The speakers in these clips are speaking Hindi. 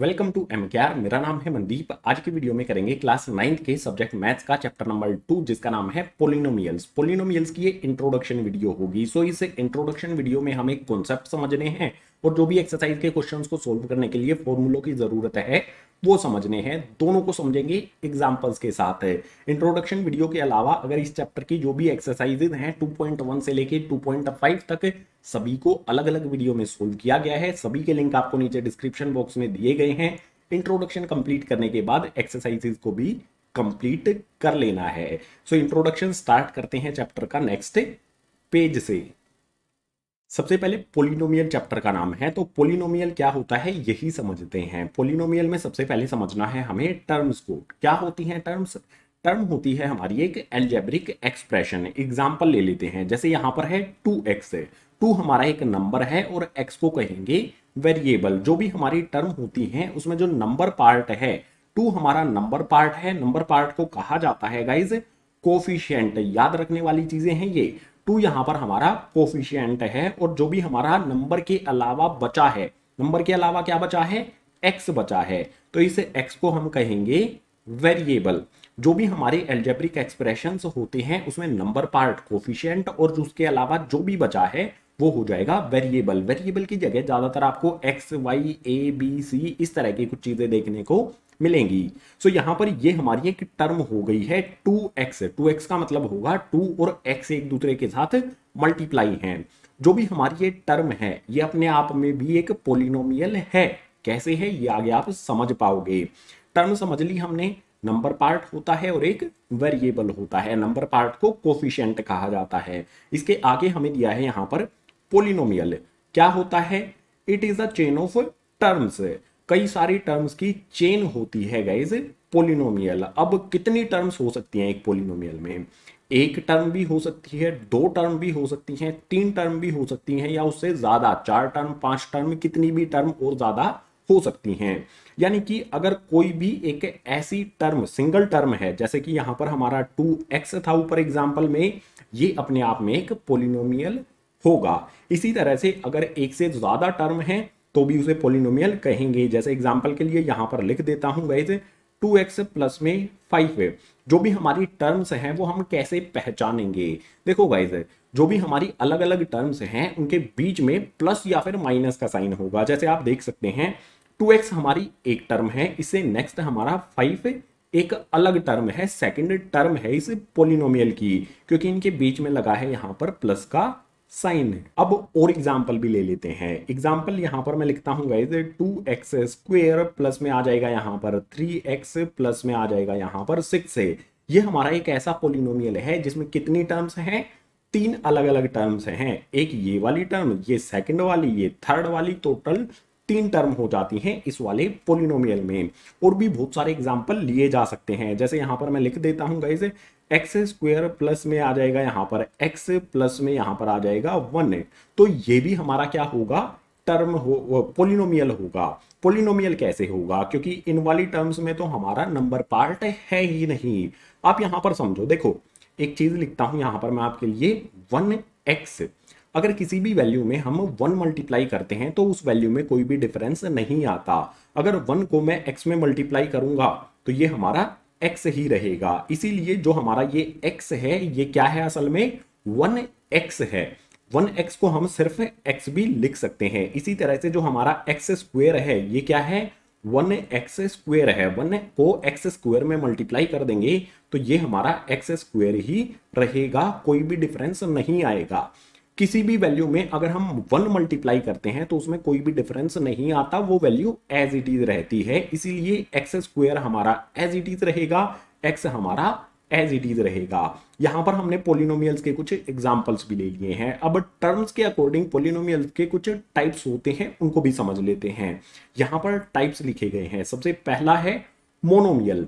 वेलकम टू एम मेरा नाम है मनदीप आज की वीडियो में करेंगे क्लास नाइन्थ के सब्जेक्ट मैथ्स का चैप्टर नंबर टू जिसका नाम है पोलिनोमियल्स पोलिनोमियल्स की ये इंट्रोडक्शन वीडियो होगी सो so, इस इंट्रोडक्शन वीडियो में हमें कॉन्सेप्ट समझने हैं और जो भी एक्सरसाइज के क्वेश्चंस को सोल्व करने के लिए फॉर्मूलों की ज़रूरत है वो समझने हैं दोनों को समझेंगे एग्जांपल्स के साथ इंट्रोडक्शन वीडियो के अलावा अगर इस चैप्टर की जो भी एक्सरसाइजेज हैं 2.1 से लेके 2.5 तक सभी को अलग अलग वीडियो में सोल्व किया गया है सभी के लिंक आपको नीचे डिस्क्रिप्शन बॉक्स में दिए गए हैं इंट्रोडक्शन कंप्लीट करने के बाद एक्सरसाइजेज को भी कंप्लीट कर लेना है सो इंट्रोडक्शन स्टार्ट करते हैं चैप्टर का नेक्स्ट पेज से सबसे पहले पोलिनोमियल चैप्टर का नाम है तो पोलिनोमियल क्या होता है यही समझते हैं पोलिनोमियल में सबसे पहले समझना है हमें टर्म्स को क्या होती हैं टर्म्स टर्म होती है हमारी एक एल्जेब्रिक एक्सप्रेशन एग्जाम्पल ले लेते हैं जैसे यहाँ पर है टू एक्स टू हमारा एक नंबर है और एक्स को कहेंगे वेरिएबल जो भी हमारी टर्म होती है उसमें जो नंबर पार्ट है टू हमारा नंबर पार्ट है नंबर पार्ट को कहा जाता है गाइज कोफिशियंट याद रखने वाली चीजें हैं ये टू यहाँ पर हमारा कोफिशियंट है और जो भी हमारा नंबर के अलावा बचा है नंबर के अलावा क्या बचा है एक्स बचा है तो इस एक्स को हम कहेंगे वेरिएबल जो भी हमारे एल्जेब्रिक एक्सप्रेशन होते हैं उसमें नंबर पार्ट कोफिशियंट और उसके अलावा जो भी बचा है वो हो जाएगा वेरिएबल वेरिएबल की जगह ज़्यादातर आपको x y a b c इस तरह की कुछ चीज़ें देखने को मिलेंगी सो so, यहाँ पर ये हमारी एक टर्म हो गई है टू एक्स टू एक्स का मतलब होगा टू और एक्स एक दूसरे के साथ मल्टीप्लाई हैं जो भी हमारी ये टर्म है ये अपने आप में भी एक पोलिनोमियल है कैसे है ये आगे आप समझ पाओगे टर्म समझ ली हमने नंबर पार्ट होता है और एक वेरिएबल होता है नंबर पार्ट को कोफिशियंट कहा जाता है इसके आगे हमें दिया है यहाँ पर पोलिनोमियल क्या होता है it is a chain of terms कई सारी टर्म्स की चेन होती है गाइज पोलिनोमियल अब कितनी टर्म्स हो सकती हैं एक पोलिनोमियल में एक टर्म भी हो सकती है दो टर्म भी हो सकती हैं तीन टर्म भी हो सकती हैं या उससे ज़्यादा चार टर्म पांच टर्म कितनी भी टर्म और ज़्यादा हो सकती हैं यानी कि अगर कोई भी एक ऐसी टर्म सिंगल टर्म है जैसे कि यहां पर हमारा टू एक्स था ऊपर एग्जाम्पल में ये अपने आप में एक पोलिनोमियल होगा इसी तरह से अगर एक से ज़्यादा टर्म है तो भी उसे पोलिनोमियल कहेंगे जैसे एग्जाम्पल के लिए यहाँ पर लिख देता हूँ गई टू एक्स प्लस में फाइव है जो भी हमारी टर्म्स हैं वो हम कैसे पहचानेंगे देखो गाइज जो भी हमारी अलग अलग टर्म्स हैं उनके बीच में प्लस या फिर माइनस का साइन होगा जैसे आप देख सकते हैं 2x हमारी एक टर्म है इससे नेक्स्ट हमारा फाइव एक अलग टर्म है सेकंड टर्म है इस पोलिनोमियल की क्योंकि इनके बीच में लगा है यहाँ पर प्लस का साइन है अब और एग्जाम्पल भी ले लेते हैं एग्जाम्पल यहाँ पर मैं लिखता हूँ guys two x square plus में आ जाएगा यहां पर थ्री एक्स प्लस में आ जाएगा यहां पर सिक्स है ये हमारा एक ऐसा पोलिनोमियल है जिसमें कितनी टर्म्स हैं तीन अलग अलग टर्म्स हैं एक ये वाली टर्म ये सेकंड वाली ये थर्ड वाली टोटल तीन टर्म हो जाती हैं इस वाले पोलिनोमियल में और भी बहुत सारे एग्जाम्पल लिए जा सकते हैं जैसे यहां पर मैं लिख देता हूँ गाइज एक्स स्क्वेयर प्लस में आ जाएगा यहां पर एक्स प्लस में यहां पर आ जाएगा वन तो ये भी हमारा क्या होगा टर्म हो पोलिनोमियल होगा पोलिनोमियल कैसे होगा क्योंकि इन वाली टर्म्स में तो हमारा नंबर पार्ट है ही नहीं आप यहां पर समझो देखो एक चीज लिखता हूं यहाँ पर मैं आपके लिए वन एक्स अगर किसी भी वैल्यू में हम वन मल्टीप्लाई करते हैं तो उस वैल्यू में कोई भी डिफरेंस नहीं आता अगर वन को मैं एक्स में मल्टीप्लाई करूंगा तो ये हमारा एक्स ही रहेगा इसीलिए जो हमारा ये एक्स है ये क्या है असल में वन एक्स है वन एक्स को हम सिर्फ एक्स भी लिख सकते हैं इसी तरह से जो हमारा एक्स स्क्वेयर है ये क्या है वन एक्स स्क्वेयर है वन को एक्स स्क्वेयर में मल्टीप्लाई कर देंगे तो ये हमारा एक्स स्क्वेयर ही रहेगा कोई भी डिफरेंस नहीं आएगा किसी भी वैल्यू में अगर हम वन मल्टीप्लाई करते हैं तो उसमें कोई भी डिफरेंस नहीं आता वो वैल्यू एज इट इज रहती है इसीलिए एक्स स्क्वेयर हमारा एज इट इज रहेगा एक्स हमारा एज इट इज रहेगा यहां पर हमने पोलिनोमियल्स के कुछ एग्जाम्पल्स भी ले लिए हैं अब टर्म्स के अकॉर्डिंग पोलिनोमियल के कुछ टाइप्स होते हैं उनको भी समझ लेते हैं यहां पर टाइप्स लिखे गए हैं सबसे पहला है मोनोमियल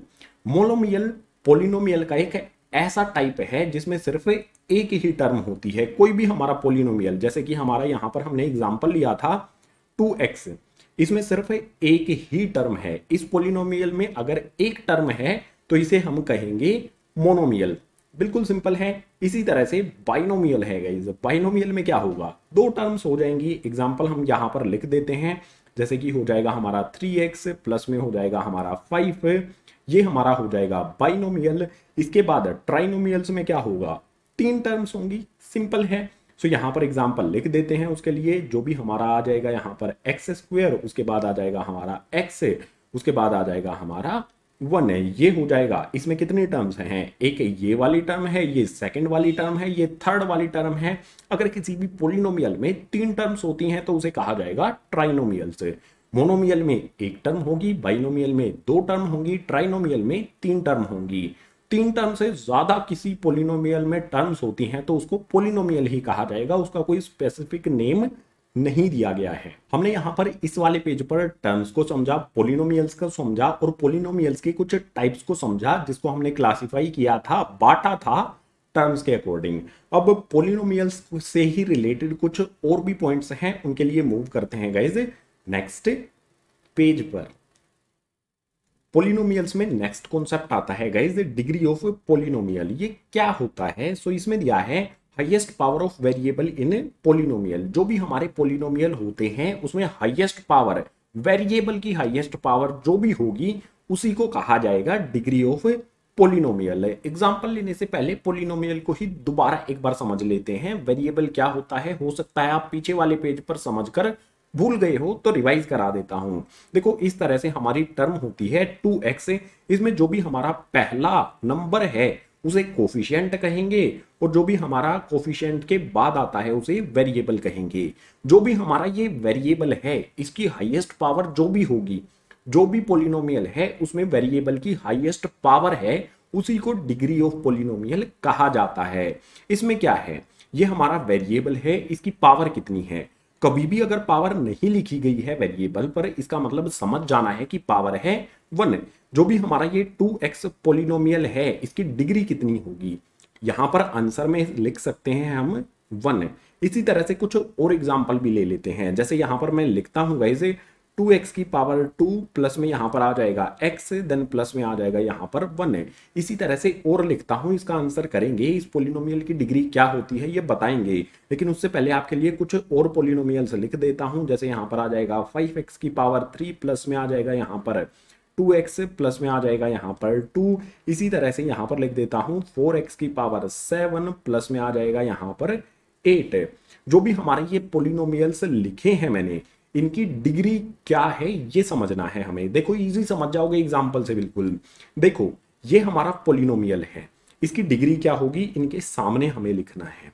मोनोमियल पोलिनोमियल का एक ऐसा टाइप है जिसमें सिर्फ एक ही टर्म होती है कोई भी हमारा पोलिनोमियल जैसे कि हमारा यहां पर हमने एग्जाम्पल लिया था टू इसमें सिर्फ एक ही टर्म है इस पोलिनोमियल में अगर एक टर्म है तो इसे हम कहेंगे मोनोमियल बिल्कुल सिंपल है इसी तरह से बाइनोमियल है गाइज बाइनोमियल में क्या होगा दो टर्म्स हो जाएंगी एग्जाम्पल हम यहां पर लिख देते हैं जैसे कि हो जाएगा हमारा थ्री एक्स प्लस में हो जाएगा हमारा फाइव ये हमारा हो जाएगा बाइनोमियल इसके बाद ट्राइनोमियल्स में क्या होगा तीन टर्म्स होंगी सिंपल है सो so, यहाँ पर एग्जाम्पल लिख देते हैं उसके लिए जो भी हमारा आ जाएगा यहाँ पर एक्स स्क्वेयर उसके बाद आ जाएगा हमारा एक्स उसके बाद आ जाएगा हमारा वन है ये हो जाएगा इसमें कितने टर्म्स हैं एक ये वाली टर्म है ये सेकंड वाली टर्म है ये थर्ड वाली टर्म है अगर किसी भी पोलिनोमियल में तीन टर्म्स होती हैं तो उसे कहा जाएगा ट्राइनोमियल से मोनोमियल में एक टर्म होगी बाइनोमियल में दो टर्म होंगी ट्राइनोमियल में तीन टर्म होंगी तीन टर्म से ज़्यादा किसी पोलिनोमियल में टर्म्स होती हैं तो उसको पोलिनोमियल ही कहा जाएगा उसका कोई स्पेसिफिक नेम नहीं दिया गया है हमने यहाँ पर इस वाले पेज पर टर्म्स को समझा पोलिनोमियल्स को समझा और पोलिनोमियल्स के कुछ टाइप्स को समझा जिसको हमने क्लासिफाई किया था बांटा था टर्म्स के अकॉर्डिंग अब पोलिनोमियल्स से ही रिलेटेड कुछ और भी पॉइंट्स हैं उनके लिए मूव करते हैं गाइज नेक्स्ट पेज पर पोलिनोमियल्स में नेक्स्ट कॉन्सेप्ट आता है guys the degree of polynomial ये क्या होता है सो so, इसमें दिया है highest power of variable in polynomial जो भी हमारे पोलिनोमियल होते हैं उसमें हाइएस्ट पावर वेरिएबल की हाइएस्ट पावर जो भी होगी उसी को कहा जाएगा डिग्री ऑफ पोलिनोमियल एग्जाम्पल लेने से पहले पोलिनोमियल को ही दोबारा एक बार समझ लेते हैं वेरिएबल क्या होता है हो सकता है आप पीछे वाले पेज पर समझ कर भूल गए हो तो रिवाइज करा देता हूं देखो इस तरह से हमारी टर्म होती है टू एक्स इसमें जो भी हमारा पहला नंबर है उसे कोफिशियंट कहेंगे और जो भी हमारा कोफिशियंट के बाद आता है उसे वेरिएबल कहेंगे जो भी हमारा ये वेरिएबल है इसकी हाइएस्ट पावर जो भी होगी जो भी पोलिनोमियल है उसमें वेरिएबल की हाइएस्ट पावर है उसी को डिग्री ऑफ पोलिनोमियल कहा जाता है इसमें क्या है ये हमारा वेरिएबल है इसकी पावर कितनी है कभी भी अगर पावर नहीं लिखी गई है वेरिएबल पर इसका मतलब समझ जाना है कि पावर है वन जो भी हमारा ये टू एक्स पोलिनोमियल है इसकी डिग्री कितनी होगी यहाँ पर आंसर में लिख सकते हैं हम वन इसी तरह से कुछ और एग्जाम्पल भी ले लेते हैं जैसे यहाँ पर मैं लिखता हूँ वैसे टू एक्स की पावर टू प्लस में यहाँ पर आ जाएगा एक्स देन प्लस में आ जाएगा यहाँ पर वन इसी तरह से और लिखता हूं इसका आंसर करेंगे इस पोलिनोमियल की डिग्री क्या होती है ये बताएंगे लेकिन उससे पहले आपके लिए कुछ और पोलिनोमियल लिख देता हूं जैसे यहाँ पर आ जाएगा फाइव एक्स की पावर थ्री प्लस में आ जाएगा यहाँ पर टू एक्स प्लस में आ जाएगा यहाँ पर टू इसी तरह से यहाँ पर लिख देता हूँ फोर एक्स की पावर सेवन प्लस में आ जाएगा यहाँ पर एट जो भी हमारे ये पोलिनोमियल्स लिखे हैं मैंने इनकी डिग्री क्या है ये समझना है हमें देखो इजी समझ जाओगे एग्जांपल से बिल्कुल देखो ये हमारा पोलिनोमियल है इसकी डिग्री क्या होगी इनके सामने हमें लिखना है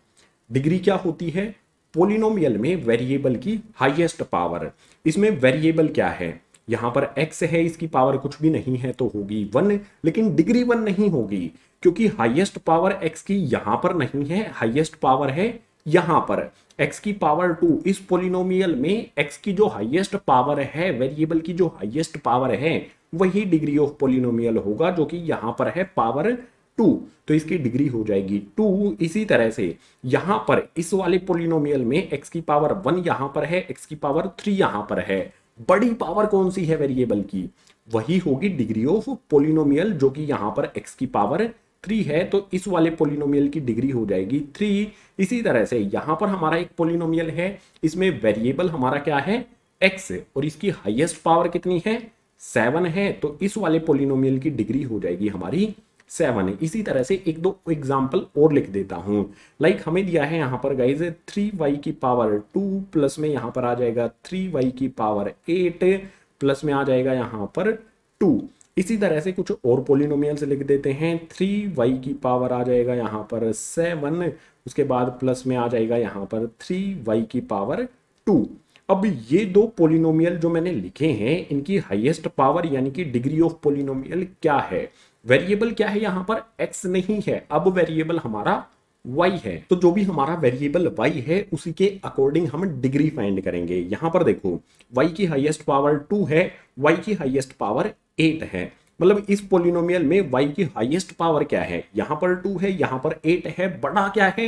डिग्री क्या होती है पोलिनोमियल में वेरिएबल की हाइएस्ट पावर इसमें वेरिएबल क्या है यहाँ पर x है इसकी पावर कुछ भी नहीं है तो होगी वन लेकिन डिग्री वन नहीं होगी क्योंकि हाईएस्ट पावर x की यहां पर नहीं है हाईएस्ट पावर है यहां पर एक्स की पावर टू इस पोलिनोमियल में एक्स की जो हाइएस्ट पावर है वेरिएबल की जो हाइएस्ट पावर है वही डिग्री ऑफ पोलिनोमियल होगा जो कि यहां पर है पावर टू तो इसकी डिग्री हो जाएगी टू इसी तरह से यहां पर इस वाले पोलिनोमियल में एक्स की पावर वन यहां पर है एक्स की पावर थ्री यहां पर है बड़ी पावर कौन सी है वेरिएबल की वही होगी डिग्री ऑफ पोलिनोमियल जो कि यहां पर एक्स की पावर थ्री है तो इस वाले पोलिनोमियल की डिग्री हो जाएगी थ्री इसी तरह से यहां पर हमारा एक पोलिनोमियल है इसमें वेरिएबल हमारा क्या है एक्स और इसकी हाइएस्ट पावर कितनी है सेवन है तो इस वाले पोलिनोमियल की डिग्री हो जाएगी हमारी सेवन इसी तरह से एक दो एग्जाम्पल और लिख देता हूं लाइक like हमें दिया है यहां पर गाइज थ्री वाई की पावर टू प्लस में यहां पर आ जाएगा थ्री वाई की पावर एट प्लस में आ जाएगा यहाँ पर टू इसी तरह से कुछ और पोलिनोमियल्स लिख देते हैं थ्री वाई की पावर आ जाएगा यहाँ पर सेवन उसके बाद प्लस में आ जाएगा यहाँ पर थ्री वाई की पावर टू अब ये दो पोलिनोमियल जो मैंने लिखे हैं इनकी हाईएस्ट पावर यानी कि डिग्री ऑफ पोलिनोमियल क्या है वेरिएबल क्या है यहाँ पर एक्स नहीं है अब वेरिएबल हमारा y है तो जो भी हमारा वेरिएबल y है उसी के अकॉर्डिंग हम डिग्री फाइंड करेंगे यहां पर देखो y की हाईएस्ट पावर टू है y की हाईएस्ट पावर एट है मतलब इस पोलिनोमियल में वाई की हाईएस्ट पावर क्या है यहां पर टू है यहां पर एट है बड़ा क्या है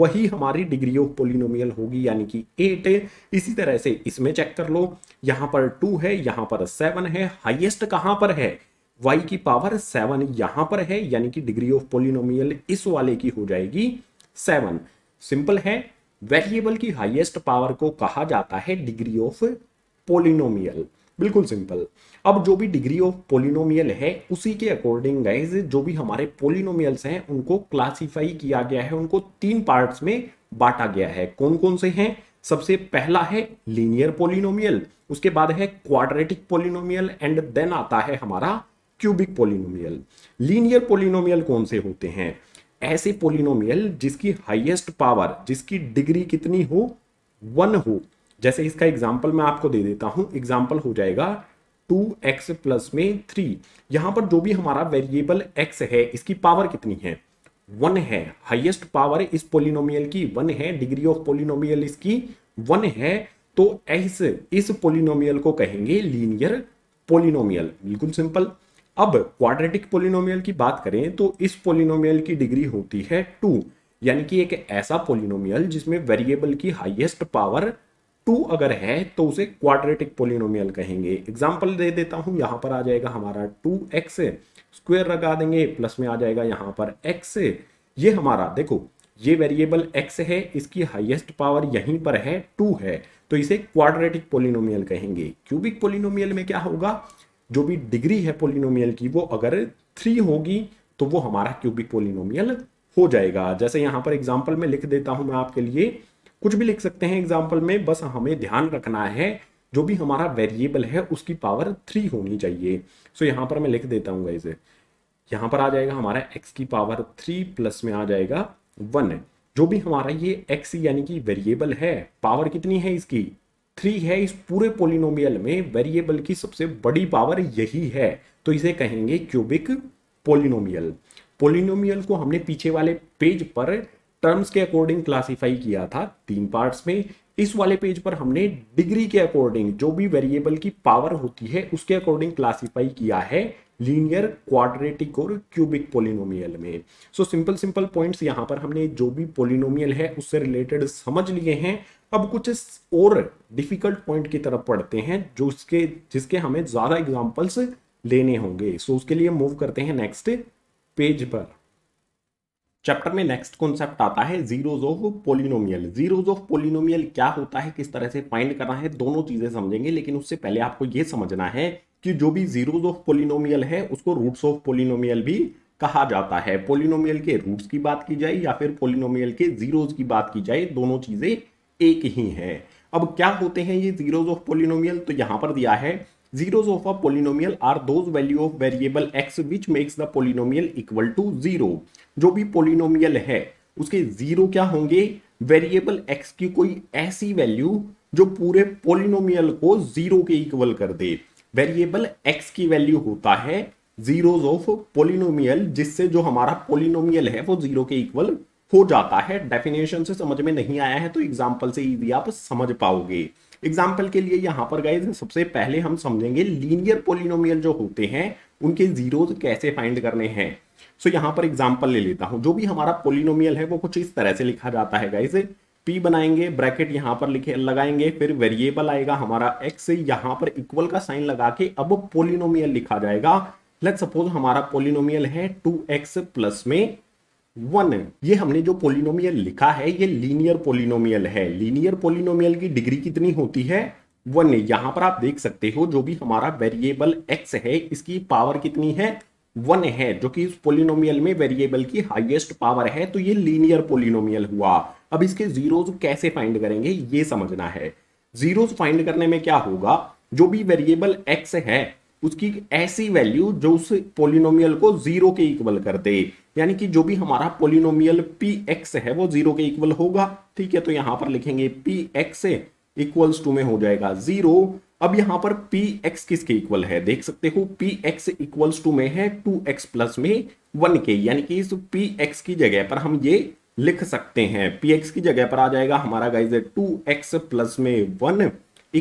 वही हमारी डिग्री ऑफ पोलिनोमियल होगी यानी कि एट इसी तरह से इसमें चेक कर लो यहां पर टू है यहां पर सेवन है हाइएस्ट कहां पर है वाई की पावर सेवन यहां पर है यानी कि डिग्री ऑफ पोलिनोमियल इस वाले की हो जाएगी सेवन सिंपल है वेरिएबल की हाईएस्ट पावर को कहा जाता है डिग्री ऑफ पोलिनोमियल बिल्कुल सिंपल अब जो भी डिग्री ऑफ पोलिनोमियल है उसी के अकॉर्डिंग गाइज जो भी हमारे पोलिनोमियल्स हैं उनको क्लासीफाई किया गया है उनको तीन पार्ट्स में बांटा गया है कौन कौन से हैं सबसे पहला है लीनियर पोलिनोमियल उसके बाद है क्वाड्रेटिक पोलिनोमियल एंड देन आता है हमारा क्यूबिक पोलिनोमियल लीनियर पोलिनोमियल कौन से होते हैं ऐसे पोलिनोमियल जिसकी हाईएस्ट पावर जिसकी डिग्री कितनी हो वन हो जैसे इसका एग्जाम्पल मैं आपको दे देता हूँ एग्जाम्पल हो जाएगा टू एक्स प्लस में थ्री यहाँ पर जो भी हमारा वेरिएबल एक्स है इसकी पावर कितनी है वन है हाइएस्ट पावर इस पोलिनोमियल की वन है डिग्री ऑफ पोलिनोमियल इसकी वन है तो एस इस पोलिनोमियल को कहेंगे लीनियर पोलिनोमियल बिल्कुल सिंपल अब क्वाड्रेटिक पोलिनोमियल की बात करें तो इस पोलिनोमियल की डिग्री होती है टू यानी कि एक ऐसा पोलिनोमियल जिसमें वेरिएबल की हाइएस्ट पावर टू अगर है तो उसे क्वाड्रेटिक पोलिनोमियल कहेंगे एग्जाम्पल दे देता हूं यहां पर आ जाएगा हमारा टू एक्स स्क्वेयर लगा देंगे प्लस में आ जाएगा यहां पर एक्स ये हमारा देखो ये वेरिएबल एक्स है इसकी हाईएस्ट पावर यहीं पर है टू है तो इसे क्वाड्रेटिक पोलिनोमियल कहेंगे क्यूबिक पोलिनोमियल में क्या होगा जो भी डिग्री है पोलिनोमियल की वो अगर थ्री होगी तो वो हमारा क्यूबिक पोलिनोमियल हो जाएगा जैसे यहां पर एग्जाम्पल में लिख देता हूं मैं आपके लिए कुछ भी लिख सकते हैं एग्जाम्पल में बस हमें ध्यान रखना है जो भी हमारा वेरिएबल है उसकी पावर थ्री होनी चाहिए सो so, यहाँ पर मैं लिख देता हूँ इसे यहाँ पर आ जाएगा हमारा एक्स की पावर थ्री प्लस में आ जाएगा वन जो भी हमारा ये एक्स यानी कि वेरिएबल है पावर कितनी है इसकी थ्री है इस पूरे पोलिनोमियल में वेरिएबल की सबसे बड़ी पावर यही है तो इसे कहेंगे क्यूबिक पोलिनोमियल पोलिनोमियल को हमने पीछे वाले पेज पर टर्म्स के अकॉर्डिंग क्लासिफाई किया था तीन पार्ट्स में इस वाले पेज पर हमने डिग्री के अकॉर्डिंग जो भी वेरिएबल की पावर होती है उसके अकॉर्डिंग क्लासिफाई किया है लीनियर क्वाड्रेटिक और क्यूबिक पोलिनोमियल में सो सिंपल सिंपल पॉइंट्स यहां पर हमने जो भी पोलिनोमियल है उससे रिलेटेड समझ लिए हैं अब कुछ और डिफिकल्ट पॉइंट की तरफ पढ़ते हैं जो उसके जिसके हमें ज़्यादा एग्जाम्पल्स लेने होंगे सो so उसके लिए मूव करते हैं नेक्स्ट पेज पर चैप्टर में नेक्स्ट कॉन्सेप्ट आता है zeros of polynomial zeros of polynomial क्या होता है किस तरह से फाइंड करना है दोनों चीजें समझेंगे लेकिन उससे पहले आपको यह समझना है कि जो भी जीरोज ऑफ पोलिनोमियल है उसको रूट्स ऑफ पोलिनोमियल भी कहा जाता है पोलिनोमियल के रूट्स की बात की जाए या फिर पोलिनोमियल के जीरोज की बात की जाए दोनों चीजें एक ही है अब क्या होते हैं ये जीरोज ऑफ पोलिनोमियल तो यहां पर दिया है zeros of a polynomial are those value of variable x which makes the polynomial equal to zero जो भी polynomial है उसके जीरो क्या होंगे वेरिएबल x की कोई ऐसी वैल्यू जो पूरे पोलिनोमियल को जीरो के इक्वल कर दे वेरिएबल x की वैल्यू होता है जीरोज ऑफ पोलिनोमियल जिससे जो हमारा पोलिनोमियल है वो जीरो के इक्वल हो जाता है डेफिनेशन से समझ में नहीं आया है तो एग्जाम्पल से ही भी आप समझ पाओगे एग्जाम्पल के लिए यहाँ पर गए सबसे पहले हम समझेंगे लीनियर पोलिनोमियल जो होते हैं उनके जीरोज कैसे फाइंड करने हैं सो so, यहाँ पर एग्जाम्पल ले लेता हूँ जो भी हमारा पोलिनोमियल है वो कुछ इस तरह से लिखा जाता है गाइज p बनाएंगे ब्रैकेट यहाँ पर लिखे लगाएंगे फिर वेरिएबल आएगा हमारा एक्स यहाँ पर इक्वल का साइन लगा के अब पोलिनोमियल लिखा जाएगा लेट सपोज हमारा पोलिनोमियल है टू एक्स प्लस में वन ये हमने जो पोलिनोमियल लिखा है ये लीनियर पोलिनोमियल है लीनियर पोलिनोमियल की डिग्री कितनी होती है वन यहां पर आप देख सकते हो जो भी हमारा वेरिएबल एक्स है इसकी पावर कितनी है वन है जो कि इस पोलिनोमियल में वेरिएबल की हाईएस्ट पावर है तो ये लीनियर पोलिनोमियल हुआ अब इसके जीरोज कैसे फाइंड करेंगे ये समझना है जीरोज फाइंड करने में क्या होगा जो भी वेरिएबल एक्स है उसकी ऐसी वैल्यू जो उस पोलिनोमियल को जीरो के इक्वल कर दे यानी कि जो भी हमारा पोलिनोमियल पी एक्स है वो जीरो के इक्वल होगा ठीक है तो यहां पर लिखेंगे पी एक्स इक्वल्स टू में हो जाएगा जीरो अब यहां पर पी एक्स किसके इक्वल है देख सकते हो पी एक्स इक्वल्स टू में है टू एक्स प्लस में वन के यानी कि इस पी एक्स की जगह पर हम ये लिख सकते हैं पी एक्स की जगह पर आ जाएगा हमारा गाइज टू एक्स प्लस में वन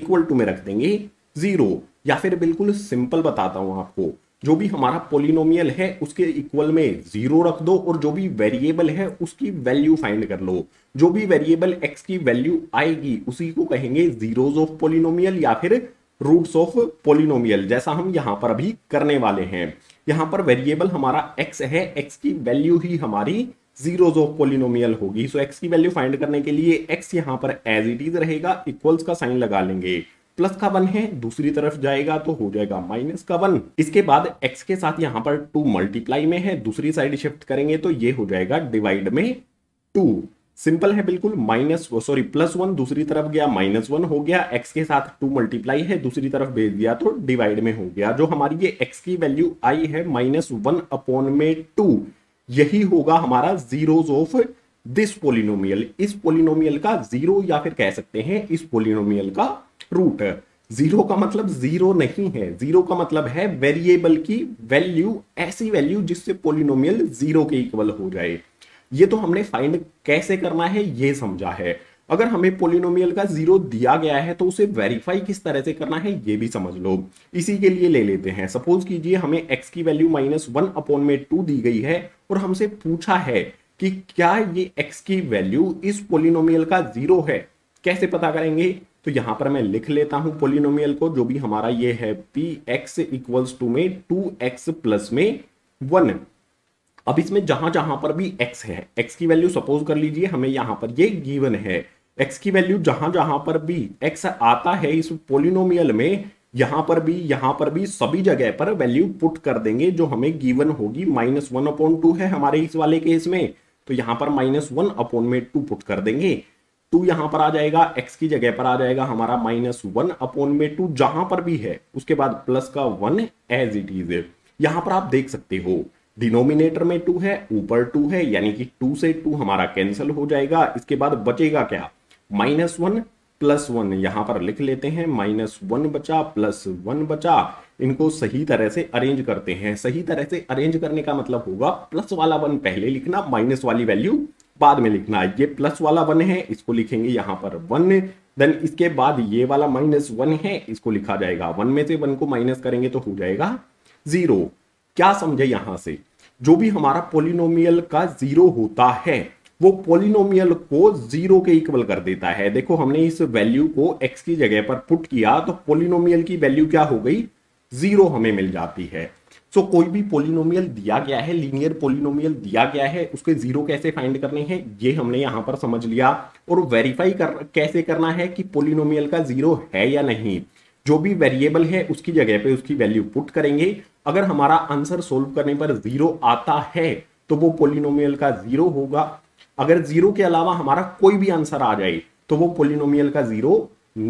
इक्वल टू में रख देंगे जीरो या फिर बिल्कुल सिंपल बताता हूं आपको जो भी हमारा पोलिनोमियल है उसके इक्वल में जीरो रख दो और जो भी वेरिएबल है उसकी वैल्यू फाइंड कर लो जो भी वेरिएबल एक्स की वैल्यू आएगी उसी को कहेंगे जीरोज ऑफ पोलिनोमियल या फिर रूट्स ऑफ पोलिनोमियल जैसा हम यहाँ पर अभी करने वाले हैं यहां पर वेरिएबल हमारा एक्स है एक्स की वैल्यू ही हमारी जीरोज ऑफ पोलिनोमियल होगी सो एक्स की वैल्यू फाइंड करने के लिए एक्स यहाँ पर एज इट इज रहेगा इक्वल्स का साइन लगा लेंगे प्लस का वन है दूसरी तरफ जाएगा तो हो जाएगा माइनस का वन इसके बाद एक्स के साथ यहां पर टू मल्टीप्लाई में है दूसरी साइड शिफ्ट करेंगे तो ये हो जाएगा डिवाइड में टू सिंपल है बिल्कुल माइनस सॉरी प्लस वन दूसरी तरफ गया माइनस वन हो गया एक्स के साथ टू मल्टीप्लाई है दूसरी तरफ भेज दिया तो डिवाइड में हो गया जो हमारी ये एक्स की वैल्यू आई है माइनस वन अपॉन में टू यही होगा हमारा जीरोज ऑफ दिस पोलिनोमियल इस पोलिनोमियल का जीरो या फिर कह सकते हैं इस पोलिनोमियल का रूट जीरो का मतलब जीरो नहीं है जीरो का मतलब है वेरिएबल की वैल्यू ऐसी वैल्यू जिससे पोलिनोमियल जीरो के इक्वल हो जाए ये तो हमने फाइंड कैसे करना है ये समझा है अगर हमें पोलिनोमियल का जीरो दिया गया है तो उसे वेरीफाई किस तरह से करना है ये भी समझ लो इसी के लिए ले लेते हैं सपोज कीजिए हमें एक्स की वैल्यू माइनस वन अपॉन में टू दी गई है और हमसे पूछा है कि क्या ये एक्स की वैल्यू इस पोलिनोमियल का जीरो है कैसे पता करेंगे तो यहां पर मैं लिख लेता हूं पोलिनोमियल को जो भी हमारा ये है पी एक्स इक्वल्स टू में टू एक्स प्लस में वन अब इसमें जहां जहां पर भी x है x की वैल्यू सपोज कर लीजिए हमें यहां पर ये गिवन है x की वैल्यू जहां जहां पर भी x आता है इस पोलिनोमियल में यहां पर भी यहां पर भी सभी जगह पर वैल्यू पुट कर देंगे जो हमें गिवन होगी माइनस वन अपॉन टू है हमारे इस वाले केस में तो यहां पर माइनस वन अपॉन में टू पुट कर देंगे टू यहां पर आ जाएगा एक्स की जगह पर आ जाएगा हमारा माइनस वन अपॉन में टू जहां पर भी है उसके बाद प्लस का वन एज इट इज यहां पर आप देख सकते हो डिनोमिनेटर में टू है ऊपर टू है यानी कि टू से टू हमारा कैंसिल हो जाएगा इसके बाद बचेगा क्या माइनस वन प्लस वन यहां पर लिख लेते हैं माइनस वन बचा प्लस वन बचा इनको सही तरह से अरेंज करते हैं सही तरह से अरेंज करने का मतलब होगा प्लस वाला वन पहले लिखना माइनस वाली वैल्यू बाद में लिखना है ये प्लस वाला वन है इसको लिखेंगे यहां पर वन देन इसके बाद ये वाला माइनस वन है इसको लिखा जाएगा वन में से वन को माइनस करेंगे तो हो जाएगा जीरो क्या समझे यहां से जो भी हमारा पोलिनोमियल का जीरो होता है वो पोलिनोमियल को जीरो के इक्वल कर देता है देखो हमने इस वैल्यू को एक्स की जगह पर पुट किया तो पोलिनोमियल की वैल्यू क्या हो गई जीरो हमें मिल जाती है सो so, कोई भी पोलिनोमियल दिया गया है लीनियर पोलिनोमियल दिया गया है उसके जीरो कैसे फाइंड करने हैं ये हमने यहाँ पर समझ लिया और वेरीफाई कर कैसे करना है कि पोलिनोमियल का जीरो है या नहीं जो भी वेरिएबल है उसकी जगह पे उसकी वैल्यू पुट करेंगे अगर हमारा आंसर सोल्व करने पर जीरो आता है तो वो पोलिनोमियल का जीरो होगा अगर जीरो के अलावा हमारा कोई भी आंसर आ जाए तो वो पोलिनोमियल का जीरो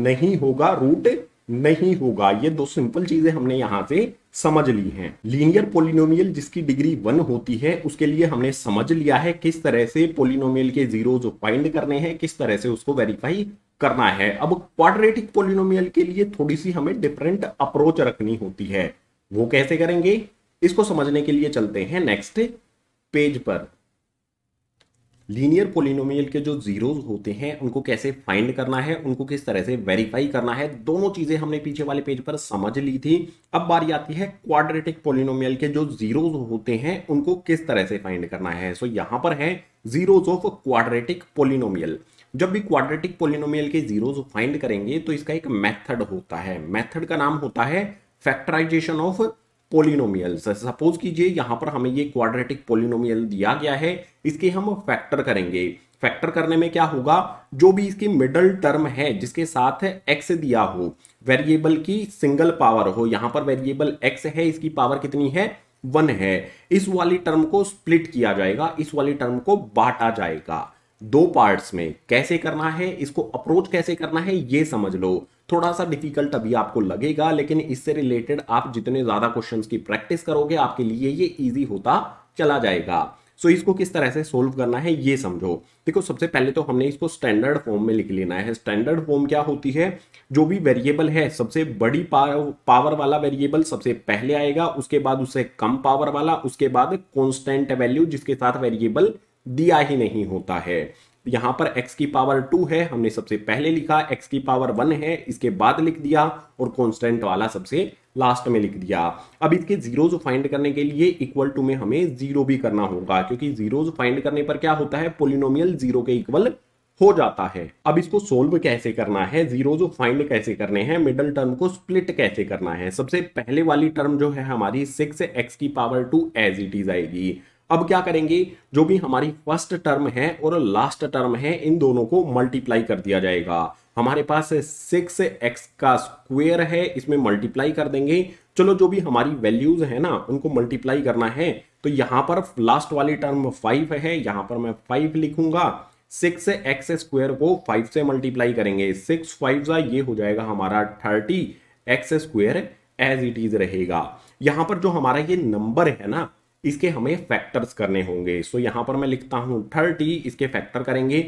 नहीं होगा रूट नहीं होगा ये दो सिंपल चीजें हमने यहां से समझ ली हैं लीनियर पोलिनोमियल जिसकी डिग्री वन होती है उसके लिए हमने समझ लिया है किस तरह से पोलिनोमियल के जीरो जो फाइंड करने हैं किस तरह से उसको वेरीफाई करना है अब क्वाड्रेटिक पोलिनोमियल के लिए थोड़ी सी हमें डिफरेंट अप्रोच रखनी होती है वो कैसे करेंगे इसको समझने के लिए चलते हैं नेक्स्ट पेज पर लीनियर पोलिनोमियल के जो जीरोज होते हैं उनको कैसे फाइंड करना है उनको किस तरह से वेरीफाई करना है दोनों चीज़ें हमने पीछे वाले पेज पर समझ ली थी अब बारी आती है क्वाड्रेटिक पोलिनोमियल के जो जीरोज होते हैं उनको किस तरह से फाइंड करना है सो यहां पर है जीरोज ऑफ क्वाड्रेटिक पोलिनोमियल जब भी क्वाड्रेटिक पोलिनोमियल के जीरोज फाइंड करेंगे तो इसका एक मैथड होता है मैथड का नाम होता है फैक्टराइजेशन ऑफ पोलिनोमियल सपोज कीजिए यहाँ पर हमें ये क्वाड्रेटिक पोलिनोमियल दिया गया है इसके हम फैक्टर करेंगे फैक्टर करने में क्या होगा जो भी इसकी मिडल टर्म है जिसके साथ एक्स दिया हो वेरिएबल की सिंगल पावर हो यहां पर वेरिएबल एक्स है इसकी पावर कितनी है वन है इस वाली टर्म को स्प्लिट किया जाएगा इस वाली टर्म को बांटा जाएगा दो पार्ट्स में कैसे करना है इसको अप्रोच कैसे करना है ये समझ लो थोड़ा सा डिफिकल्ट अभी आपको लगेगा लेकिन इससे रिलेटेड आप जितने ज़्यादा क्वेश्चन की प्रैक्टिस करोगे आपके लिए ये ईजी होता चला जाएगा सो so, इसको किस तरह से सोल्व करना है ये समझो देखो सबसे पहले तो हमने इसको स्टैंडर्ड फॉर्म में लिख लेना है स्टैंडर्ड फॉर्म क्या होती है जो भी वेरिएबल है सबसे बड़ी पावर वाला वेरिएबल सबसे पहले आएगा उसके बाद उससे कम पावर वाला उसके बाद कॉन्स्टेंट वैल्यू जिसके साथ वेरिएबल दिया ही नहीं होता है यहाँ पर x की पावर टू है हमने सबसे पहले लिखा x की पावर वन है इसके बाद लिख दिया और कॉन्स्टेंट वाला सबसे लास्ट में लिख दिया अब इसके जीरोज फाइंड करने के लिए इक्वल टू में हमें जीरो भी करना होगा क्योंकि जीरोज फाइंड करने पर क्या होता है पोलिनोमियल जीरो के इक्वल हो जाता है अब इसको सोल्व कैसे करना है जीरो जो फाइंड कैसे करने हैं मिडल टर्म को स्प्लिट कैसे करना है सबसे पहले वाली टर्म जो है हमारी सिक्स एक्स की power two as it is आएगी अब क्या करेंगे जो भी हमारी फर्स्ट टर्म है और लास्ट टर्म है इन दोनों को मल्टीप्लाई कर दिया जाएगा हमारे पास सिक्स एक्स का स्क्वेयर है इसमें मल्टीप्लाई कर देंगे चलो जो भी हमारी वैल्यूज है ना उनको मल्टीप्लाई करना है तो यहां पर लास्ट वाली टर्म फाइव है यहां पर मैं फाइव लिखूंगा सिक्स एक्स स्क्वेयर को फाइव से मल्टीप्लाई करेंगे सिक्स फाइव ये हो जाएगा हमारा thirty x square as it is रहेगा यहां पर जो हमारा ये नंबर है ना इसके हमें फैक्टर्स करने होंगे सो so, यहाँ पर मैं लिखता हूँ थर्टी इसके फैक्टर करेंगे